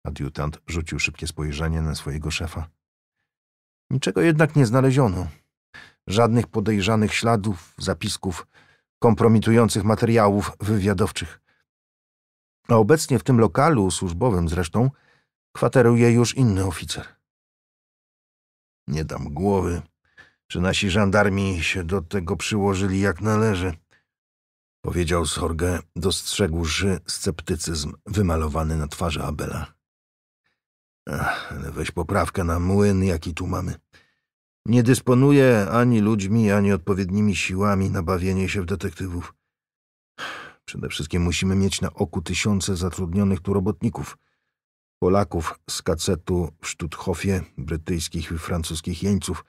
Speaker 2: Adiutant rzucił szybkie spojrzenie na swojego szefa.
Speaker 1: Niczego jednak nie znaleziono. Żadnych podejrzanych śladów, zapisków, kompromitujących materiałów wywiadowczych. A obecnie w tym lokalu służbowym zresztą kwateruje już inny oficer. Nie dam głowy, czy nasi żandarmi się do tego przyłożyli jak należy, powiedział Sorge, dostrzegłszy sceptycyzm wymalowany na twarzy Abela. Ach, weź poprawkę na młyn, jaki tu mamy. Nie dysponuje ani ludźmi, ani odpowiednimi siłami na bawienie się w detektywów. Przede wszystkim musimy mieć na oku tysiące zatrudnionych tu robotników. Polaków z kacetu w Sztuthofie, brytyjskich i francuskich jeńców,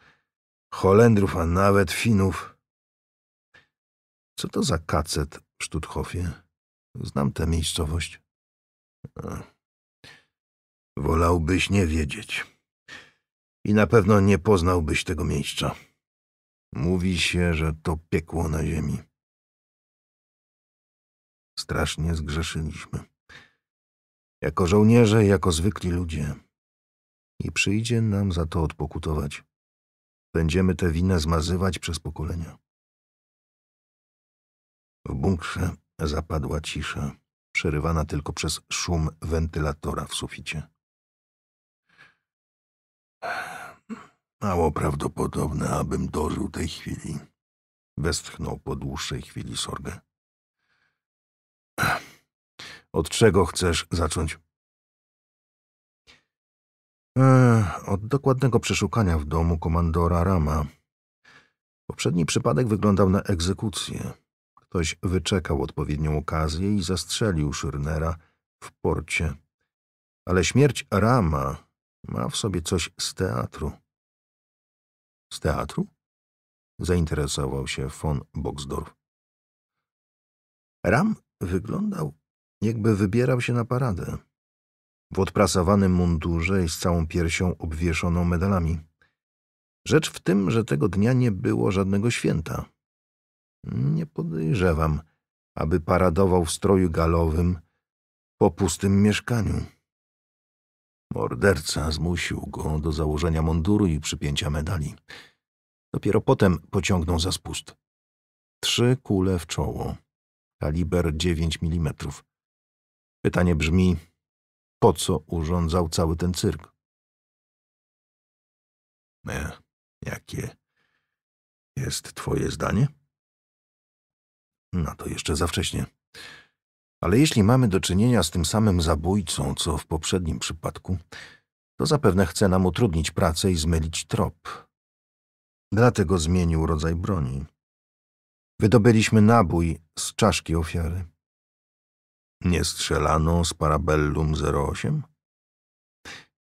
Speaker 1: Holendrów, a nawet Finów. Co to za kacet w Sztuthofie? Znam tę miejscowość. Wolałbyś nie wiedzieć i na pewno nie
Speaker 2: poznałbyś tego miejsca. Mówi się, że to piekło na ziemi. Strasznie zgrzeszyliśmy. Jako żołnierze, jako zwykli ludzie. I przyjdzie nam za to odpokutować.
Speaker 1: Będziemy te winę zmazywać przez pokolenia. W bunkrze zapadła cisza, przerywana tylko przez szum wentylatora w suficie. Mało prawdopodobne, abym dożył tej chwili. Westchnął po dłuższej chwili
Speaker 2: sorgę. Od czego chcesz zacząć? od dokładnego przeszukania w domu
Speaker 1: komandora Rama. Poprzedni przypadek wyglądał na egzekucję. Ktoś wyczekał odpowiednią okazję i zastrzelił Szyrnera w porcie. Ale śmierć Rama ma w sobie coś z teatru.
Speaker 2: Z teatru? Zainteresował się von Boxdorf. Ram wyglądał, jakby wybierał się na paradę.
Speaker 1: W odprasowanym mundurze i z całą piersią obwieszoną medalami. Rzecz w tym, że tego dnia nie było żadnego święta. Nie podejrzewam, aby paradował w stroju galowym po pustym mieszkaniu. Morderca zmusił go do założenia munduru i przypięcia medali. Dopiero potem pociągnął za spust. Trzy kule w
Speaker 2: czoło, kaliber 9 mm. Pytanie brzmi, po co urządzał cały ten cyrk? E, jakie jest twoje zdanie?
Speaker 1: Na no to jeszcze za wcześnie. Ale jeśli mamy do czynienia z tym samym zabójcą, co w poprzednim przypadku, to zapewne chce nam utrudnić pracę i zmylić trop. Dlatego zmienił rodzaj broni. Wydobyliśmy nabój z czaszki ofiary. Nie strzelano z Parabellum 08?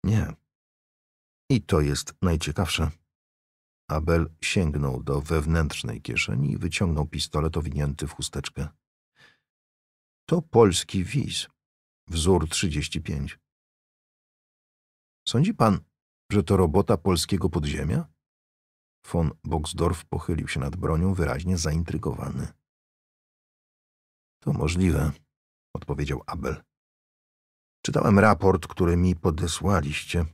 Speaker 1: Nie. I to jest najciekawsze. Abel sięgnął do wewnętrznej kieszeni i wyciągnął pistolet owinięty w chusteczkę. To polski wiz, wzór 35. Sądzi pan, że to robota polskiego podziemia?
Speaker 2: Von Boxdorf pochylił się nad bronią, wyraźnie zaintrygowany. To możliwe, odpowiedział Abel. Czytałem raport, który mi podesłaliście.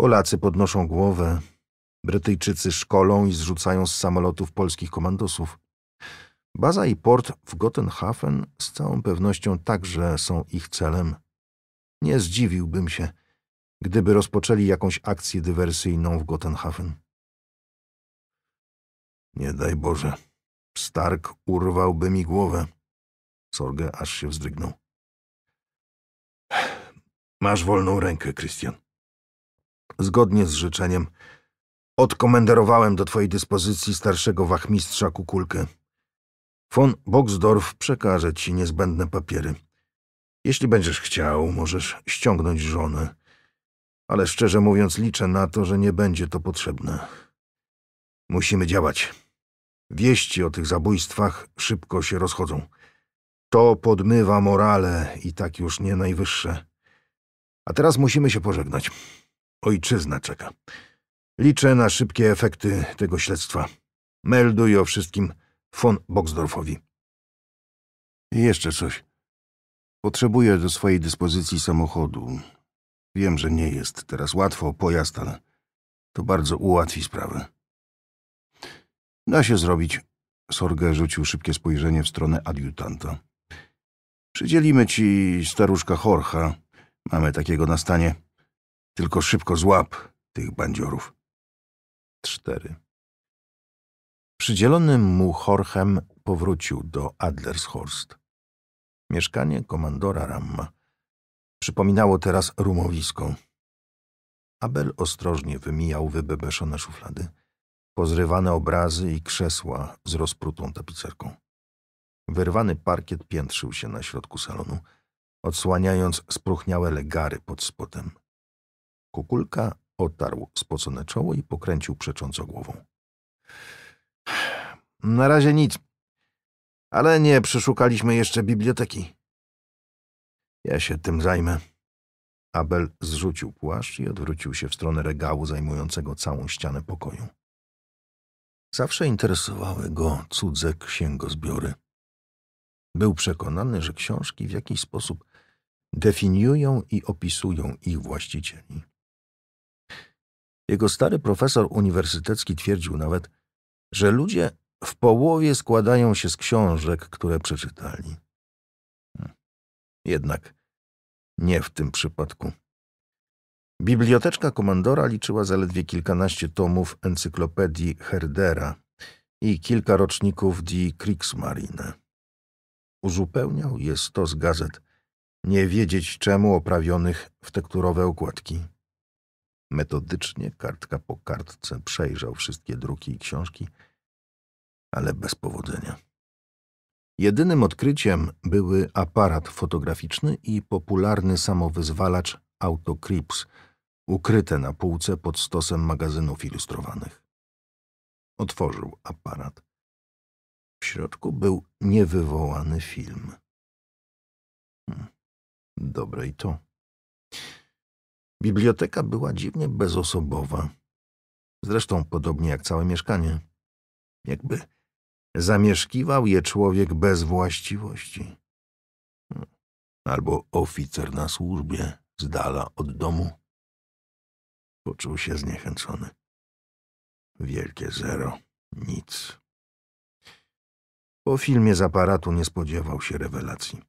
Speaker 2: Polacy podnoszą głowę,
Speaker 1: Brytyjczycy szkolą i zrzucają z samolotów polskich komandosów. Baza i port w Gotenhafen z całą pewnością także są ich celem. Nie zdziwiłbym się, gdyby rozpoczęli jakąś akcję dywersyjną w Gotenhafen.
Speaker 2: Nie daj Boże, Stark urwałby mi głowę. Sorge aż się wzdrygnął. Masz wolną rękę, Krystian. Zgodnie z życzeniem,
Speaker 1: odkomenderowałem do twojej dyspozycji starszego wachmistrza Kukulkę. Fon Boxdorf przekaże ci niezbędne papiery. Jeśli będziesz chciał, możesz ściągnąć żonę. Ale szczerze mówiąc, liczę na to, że nie będzie to potrzebne. Musimy działać. Wieści o tych zabójstwach szybko się rozchodzą. To podmywa morale i tak już nie najwyższe. A teraz musimy się pożegnać. Ojczyzna czeka. Liczę na szybkie efekty tego śledztwa. Melduj o wszystkim von Boxdorfowi. I jeszcze coś. Potrzebuję do swojej dyspozycji samochodu. Wiem, że nie jest teraz łatwo o pojazd, ale to bardzo ułatwi sprawę. Da się zrobić. Sorge rzucił szybkie spojrzenie w stronę adiutanta. Przydzielimy ci staruszka Horcha. Mamy takiego na stanie. Tylko szybko złap tych bandziorów. Cztery. Przydzielonym mu Horchem powrócił do Adlershorst. Mieszkanie komandora Ramma przypominało teraz rumowisko. Abel ostrożnie wymijał wybebeszone szuflady, pozrywane obrazy i krzesła z rozprutą tapicerką. Wyrwany parkiet piętrzył się na środku salonu, odsłaniając spróchniałe legary pod spodem. Kukulka otarł spocone czoło i pokręcił przecząco głową. Na razie nic. Ale nie przeszukaliśmy jeszcze biblioteki. Ja się tym zajmę. Abel zrzucił płaszcz i odwrócił się w stronę regału zajmującego całą ścianę pokoju. Zawsze interesowały go cudze księgozbiory. Był przekonany, że książki w jakiś sposób definiują i opisują ich właścicieli. Jego stary profesor uniwersytecki twierdził nawet, że ludzie w połowie składają się z książek, które przeczytali. Hmm. Jednak nie w tym przypadku. Biblioteczka komandora liczyła zaledwie kilkanaście tomów encyklopedii Herdera i kilka roczników Die Kriegsmarine. Uzupełniał je z gazet, nie wiedzieć czemu oprawionych w tekturowe okładki. Metodycznie, kartka po kartce, przejrzał wszystkie druki i książki – ale bez powodzenia. Jedynym odkryciem były aparat fotograficzny i popularny samowyzwalacz Autocrips, ukryte na półce pod stosem magazynów ilustrowanych.
Speaker 2: Otworzył aparat. W środku był niewywołany film. Hmm, dobre i to. Biblioteka była dziwnie bezosobowa. Zresztą
Speaker 1: podobnie jak całe mieszkanie. Jakby Zamieszkiwał je człowiek
Speaker 2: bez właściwości. Albo oficer na służbie, z dala od domu. Poczuł się zniechęcony. Wielkie zero, nic. Po filmie z
Speaker 1: aparatu nie spodziewał się rewelacji.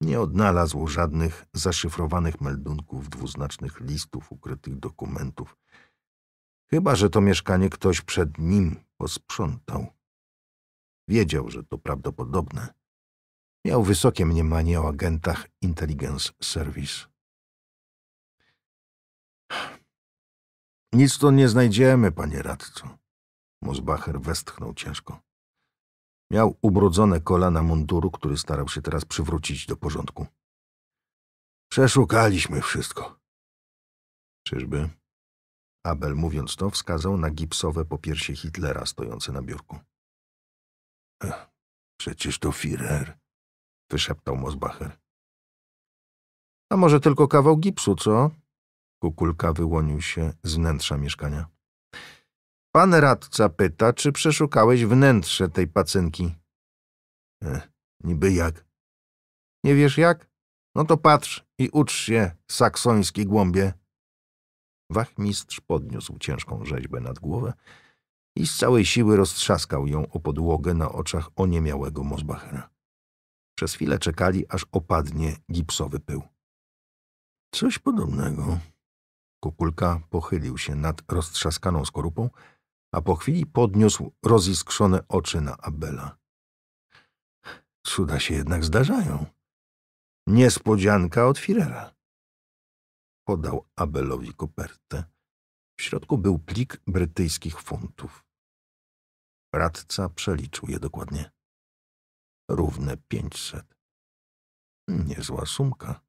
Speaker 1: Nie odnalazł żadnych zaszyfrowanych meldunków, dwuznacznych listów, ukrytych dokumentów. Chyba, że to mieszkanie ktoś przed nim posprzątał. Wiedział, że to
Speaker 2: prawdopodobne. Miał wysokie mniemanie o agentach Intelligence Service. Nic tu nie znajdziemy, panie radco. Mosbacher westchnął ciężko. Miał ubrudzone
Speaker 1: kolana munduru, który starał się teraz przywrócić do porządku.
Speaker 2: Przeszukaliśmy wszystko. Czyżby? Abel mówiąc to wskazał na gipsowe popiersie Hitlera stojące na biurku. Przecież to Firer, wyszeptał Mosbacher. A może
Speaker 1: tylko kawał gipsu, co? Kukulka wyłonił się z wnętrza mieszkania. Pan radca pyta, czy przeszukałeś wnętrze tej pacynki. E, niby jak? Nie wiesz jak? No to patrz i ucz się, saksoński głąbie. Wachmistrz podniósł ciężką rzeźbę nad głowę i z całej siły roztrzaskał ją o podłogę na oczach oniemiałego Mosbachera. Przez chwilę czekali, aż opadnie gipsowy pył. Coś podobnego. Kukulka pochylił się nad roztrzaskaną skorupą, a po chwili podniósł roziskrzone oczy na Abela. Cuda się jednak zdarzają. Niespodzianka od Firera.
Speaker 2: Podał Abelowi kopertę. W środku był plik brytyjskich funtów. Radca przeliczył je dokładnie. Równe pięćset. Niezła sumka.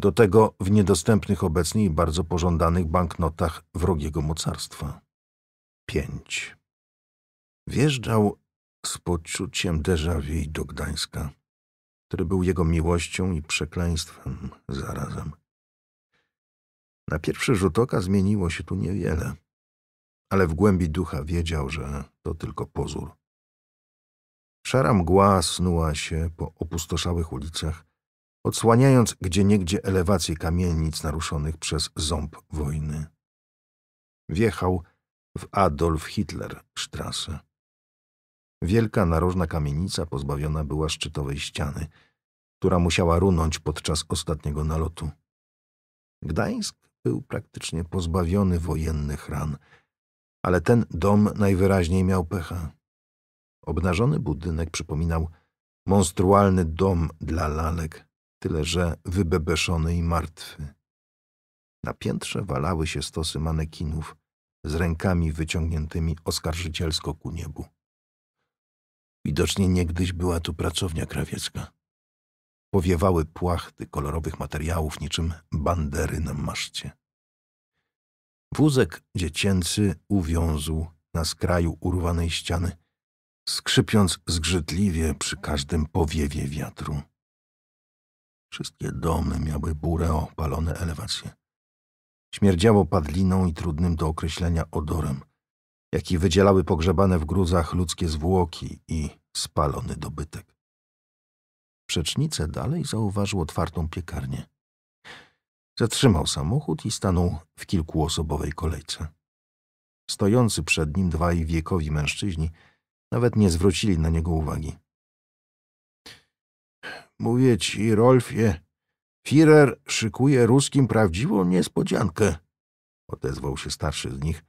Speaker 1: Do tego w niedostępnych obecnie i bardzo pożądanych banknotach wrogiego mocarstwa. Pięć. Wjeżdżał z poczuciem déjà
Speaker 2: vu do Gdańska,
Speaker 1: który był jego miłością i przekleństwem zarazem.
Speaker 2: Na pierwszy rzut oka zmieniło się tu niewiele – ale w głębi ducha wiedział, że to tylko pozór. Szara
Speaker 1: mgła snuła się po opustoszałych ulicach, odsłaniając gdzieniegdzie elewacje kamienic naruszonych przez ząb wojny. Wjechał w Adolf Hitler Strasse. Wielka narożna kamienica pozbawiona była szczytowej ściany, która musiała runąć podczas ostatniego nalotu. Gdańsk był praktycznie pozbawiony wojennych ran – ale ten dom najwyraźniej miał pecha. Obnażony budynek przypominał monstrualny dom dla lalek, tyle że wybebeszony i martwy. Na piętrze walały się stosy manekinów z rękami wyciągniętymi oskarżycielsko ku niebu. Widocznie niegdyś była tu pracownia krawiecka. Powiewały płachty kolorowych materiałów niczym bandery na maszcie. Wózek dziecięcy uwiązł na skraju urwanej ściany, skrzypiąc zgrzytliwie przy każdym powiewie wiatru. Wszystkie domy miały burę opalone elewacje. Śmierdziało padliną i trudnym do określenia odorem, jaki wydzielały pogrzebane w gruzach ludzkie zwłoki i spalony dobytek. Przecznicę dalej zauważył otwartą piekarnię. Zatrzymał samochód i stanął w kilkuosobowej kolejce. Stojący przed nim dwaj wiekowi mężczyźni nawet nie zwrócili na niego uwagi. Mówię ci, Rolfie, Firer szykuje ruskim prawdziwą niespodziankę, odezwał się starszy z nich,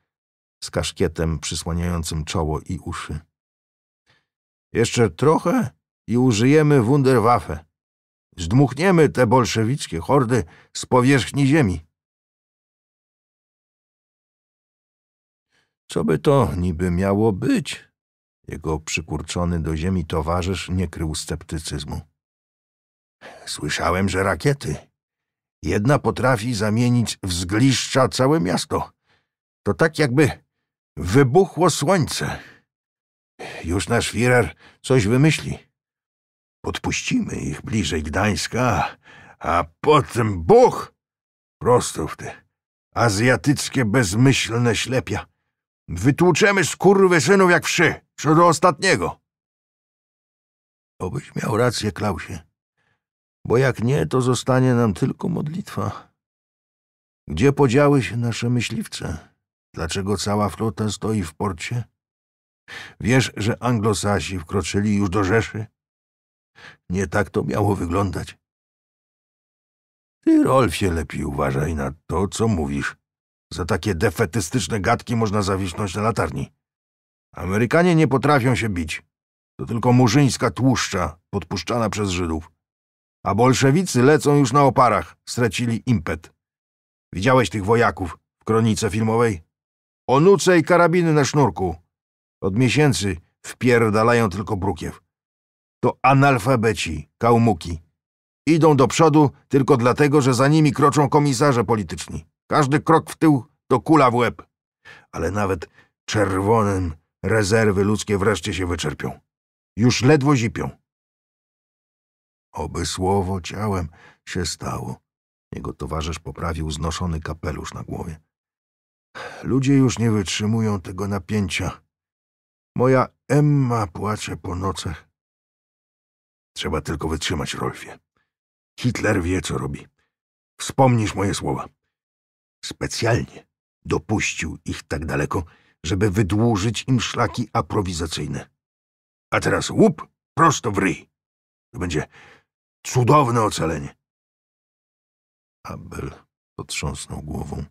Speaker 1: z kaszkietem przysłaniającym czoło i uszy. Jeszcze trochę
Speaker 2: i użyjemy Wunderwaffe. Zdmuchniemy te bolszewickie hordy z powierzchni ziemi. Co by to niby miało być? Jego przykurczony do ziemi towarzysz
Speaker 1: nie krył sceptycyzmu. Słyszałem, że rakiety. Jedna potrafi zamienić w zgliszcza całe miasto. To tak jakby wybuchło słońce. Już nasz Führer coś wymyśli. Podpuścimy ich bliżej Gdańska, a potem Bóg Prosto w te azjatyckie bezmyślne ślepia. Wytłuczemy synów jak wszy, co do ostatniego. Obyś miał rację, Klausie, bo jak nie, to zostanie nam tylko modlitwa. Gdzie podziały się nasze myśliwce? Dlaczego cała flota stoi w porcie? Wiesz, że Anglosasi wkroczyli już do Rzeszy? Nie tak to miało wyglądać. Ty, Rolf, się lepiej uważaj na to, co mówisz. Za takie defetystyczne gadki można zawisnąć na latarni. Amerykanie nie potrafią się bić. To tylko murzyńska tłuszcza podpuszczana przez Żydów. A bolszewicy lecą już na oparach, stracili impet. Widziałeś tych wojaków w kronice filmowej? nuce i karabiny na sznurku. Od miesięcy wpierdalają tylko brukiew. To analfabeci, kałmuki. Idą do przodu tylko dlatego, że za nimi kroczą komisarze polityczni. Każdy krok w tył to kula w łeb. Ale nawet czerwonym rezerwy ludzkie wreszcie się wyczerpią. Już ledwo zipią. Oby słowo ciałem się stało. Jego towarzysz poprawił znoszony kapelusz na głowie. Ludzie już nie wytrzymują tego napięcia. Moja Emma płacze po nocach. Trzeba tylko wytrzymać, Rolfie. Hitler wie, co robi. Wspomnisz moje słowa. Specjalnie dopuścił ich tak daleko, żeby wydłużyć im szlaki aprowizacyjne. A teraz łup prosto
Speaker 2: w ryj. To będzie cudowne ocalenie. Abel potrząsnął głową.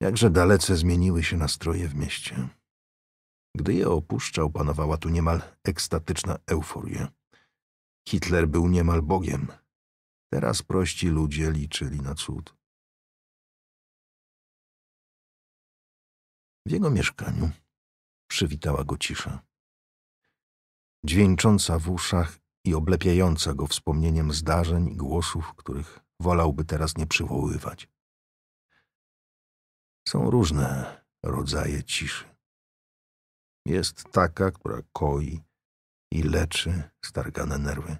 Speaker 2: Jakże dalece zmieniły
Speaker 1: się nastroje w mieście. Gdy je opuszczał, panowała tu niemal ekstatyczna
Speaker 2: euforia. Hitler był niemal Bogiem. Teraz prości ludzie liczyli na cud. W jego mieszkaniu przywitała go cisza.
Speaker 1: Dźwięcząca w uszach i oblepiająca go wspomnieniem zdarzeń i głosów, których
Speaker 2: wolałby teraz nie przywoływać. Są różne rodzaje ciszy. Jest taka, która koi, i
Speaker 1: leczy stargane nerwy.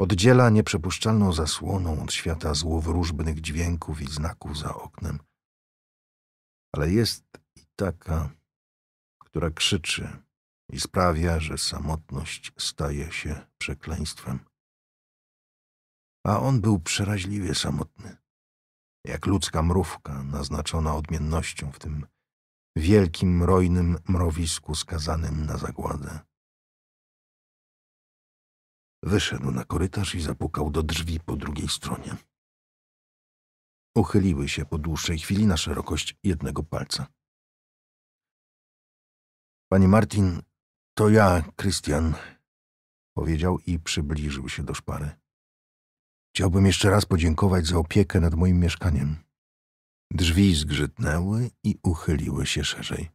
Speaker 1: Oddziela nieprzepuszczalną zasłoną od świata złowróżbnych dźwięków i znaków za oknem. Ale jest i taka, która krzyczy i sprawia, że samotność staje się przekleństwem. A on był przeraźliwie samotny, jak ludzka mrówka naznaczona odmiennością w tym
Speaker 2: wielkim, rojnym mrowisku skazanym na zagładę. Wyszedł na korytarz i zapukał do drzwi po drugiej stronie. Uchyliły się po dłuższej chwili na szerokość jednego palca. Panie Martin, to ja, Krystian, powiedział i przybliżył się do szpary. Chciałbym jeszcze raz
Speaker 1: podziękować za opiekę nad moim mieszkaniem. Drzwi zgrzytnęły i uchyliły się szerzej.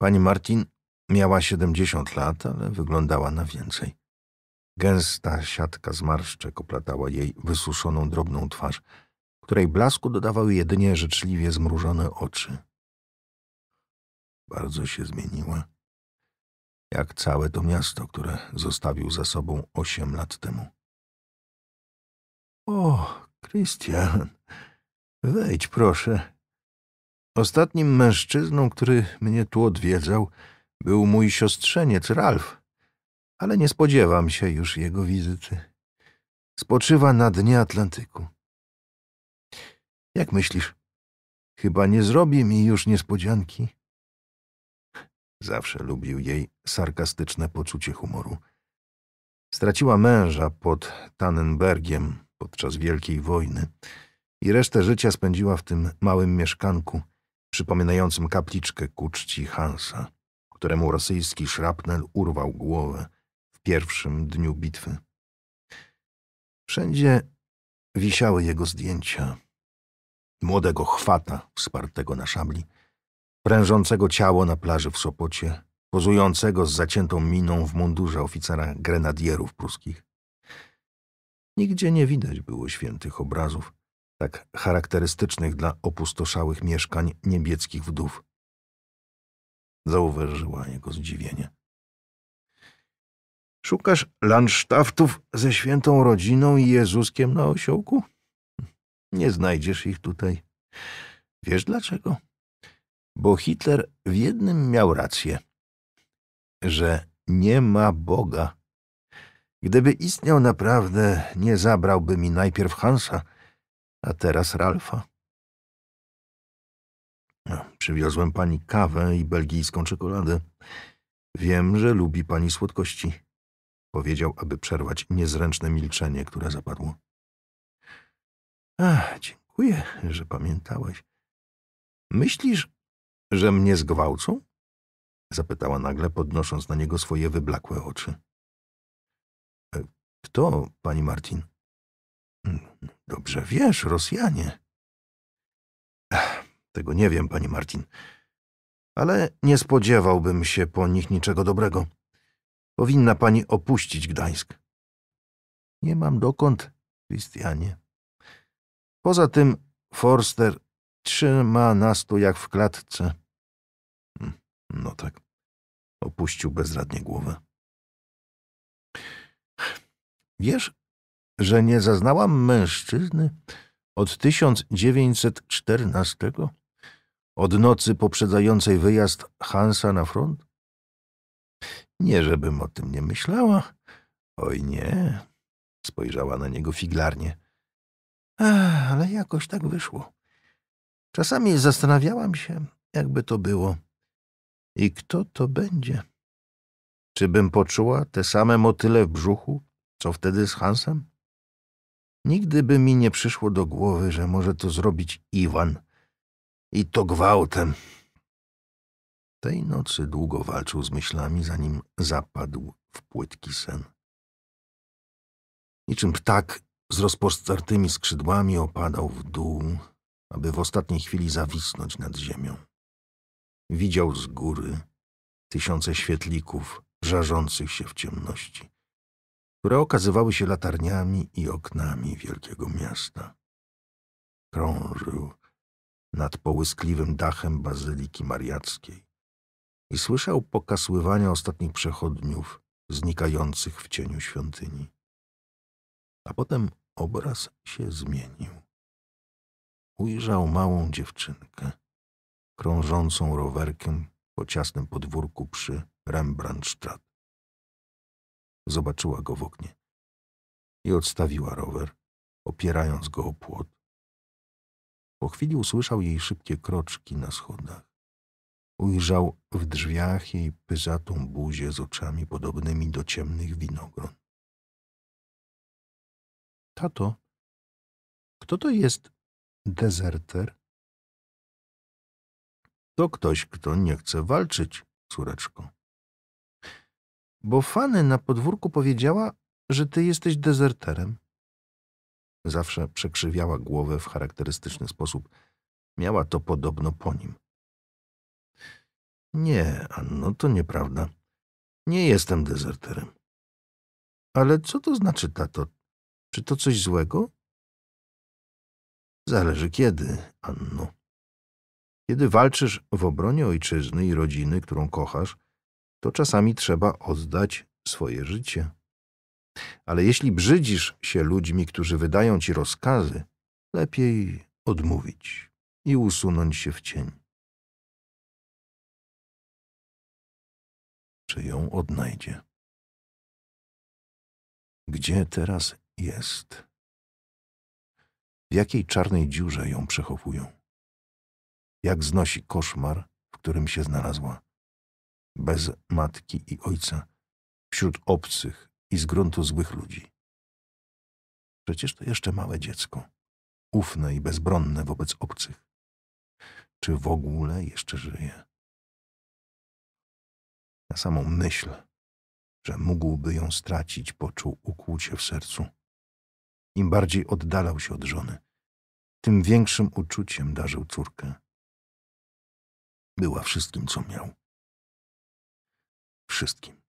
Speaker 1: Pani Martin miała siedemdziesiąt lat, ale wyglądała na więcej. Gęsta siatka zmarszczek oplatała jej wysuszoną drobną twarz, której blasku dodawały jedynie życzliwie zmrużone oczy.
Speaker 2: Bardzo się zmieniła, jak całe to miasto, które zostawił za sobą osiem lat temu. O, Christian, wejdź proszę.
Speaker 1: Ostatnim mężczyzną, który mnie tu odwiedzał, był mój siostrzeniec Ralf ale nie spodziewam się już jego wizyty. Spoczywa na dnie Atlantyku. Jak myślisz? Chyba nie zrobi mi już niespodzianki. Zawsze lubił jej sarkastyczne poczucie humoru. Straciła męża pod Tannenbergiem podczas Wielkiej Wojny i resztę życia spędziła w tym małym mieszkanku, przypominającym kapliczkę ku czci Hansa, któremu rosyjski szrapnel urwał głowę pierwszym dniu bitwy. Wszędzie wisiały jego zdjęcia. Młodego chwata wspartego na szabli, prężącego ciało na plaży w Sopocie, pozującego z zaciętą miną w mundurze oficera grenadierów pruskich. Nigdzie nie widać było świętych obrazów, tak charakterystycznych dla opustoszałych mieszkań niebieskich wdów. Zauważyła jego zdziwienie. Szukasz lansztaftów ze świętą rodziną i Jezuskiem na osiołku? Nie znajdziesz ich tutaj. Wiesz dlaczego? Bo Hitler w jednym miał rację, że nie ma Boga. Gdyby istniał naprawdę, nie zabrałby mi najpierw Hansa, a teraz Ralfa. No, przywiozłem pani kawę i belgijską czekoladę. Wiem, że lubi pani słodkości. Powiedział, aby przerwać niezręczne milczenie, które zapadło.
Speaker 2: Ach, dziękuję,
Speaker 1: że pamiętałeś. Myślisz,
Speaker 2: że mnie zgwałcą? Zapytała nagle, podnosząc na niego swoje wyblakłe oczy. E, kto, pani Martin? Mm, dobrze wiesz, Rosjanie. Ach, tego nie wiem, pani Martin.
Speaker 1: Ale nie spodziewałbym się po nich niczego dobrego. Powinna pani opuścić Gdańsk. Nie mam dokąd, Christianie. Poza tym Forster trzyma nas tu jak w
Speaker 2: klatce. Hm, no tak. Opuścił bezradnie głowę. Wiesz, że nie zaznałam
Speaker 1: mężczyzny od 1914, od nocy poprzedzającej wyjazd Hansa na front? Nie, żebym o tym nie myślała. Oj nie, spojrzała na niego figlarnie. Ach, ale jakoś tak wyszło. Czasami zastanawiałam się, jakby to było. I kto to będzie? Czybym poczuła te same motyle w brzuchu, co wtedy z Hansem? Nigdy by mi nie przyszło do głowy, że może to zrobić Iwan. I to gwałtem.
Speaker 2: Tej nocy długo walczył z myślami, zanim zapadł w płytki sen. Niczym ptak z rozpostartymi
Speaker 1: skrzydłami opadał w dół, aby w ostatniej chwili zawisnąć nad ziemią. Widział z góry tysiące świetlików żarzących się w ciemności, które okazywały się latarniami i oknami wielkiego miasta. Krążył nad połyskliwym dachem Bazyliki Mariackiej, i słyszał pokasływania ostatnich przechodniów
Speaker 2: znikających w cieniu świątyni. A potem obraz się zmienił. Ujrzał małą dziewczynkę, krążącą rowerkiem po ciasnym podwórku przy Rembrandtstraat. Zobaczyła go w oknie i odstawiła rower, opierając go o płot. Po chwili usłyszał jej szybkie kroczki na schodach ujrzał w drzwiach jej pyzatą buzię z oczami podobnymi do ciemnych winogron. Tato, kto to jest dezerter? To ktoś, kto nie chce walczyć, córeczko. Bo
Speaker 1: Fanny na podwórku powiedziała, że ty jesteś dezerterem. Zawsze przekrzywiała głowę w charakterystyczny sposób. Miała to podobno po nim.
Speaker 2: Nie, Anno, to nieprawda. Nie jestem dezerterem. Ale co to znaczy, tato? Czy to coś złego? Zależy kiedy, Anno. Kiedy walczysz
Speaker 1: w obronie ojczyzny i rodziny, którą kochasz, to czasami trzeba oddać swoje życie. Ale jeśli brzydzisz się ludźmi, którzy wydają ci
Speaker 2: rozkazy, lepiej odmówić i usunąć się w cień. czy ją odnajdzie. Gdzie teraz jest? W jakiej czarnej dziurze ją przechowują? Jak znosi
Speaker 1: koszmar, w którym się znalazła? Bez matki i ojca, wśród obcych i z gruntu złych ludzi. Przecież to jeszcze małe
Speaker 2: dziecko, ufne i bezbronne wobec obcych. Czy w ogóle jeszcze żyje? Na samą myśl, że mógłby ją stracić, poczuł ukłucie w sercu. Im bardziej oddalał się od żony, tym większym uczuciem darzył córkę. Była wszystkim, co miał. Wszystkim.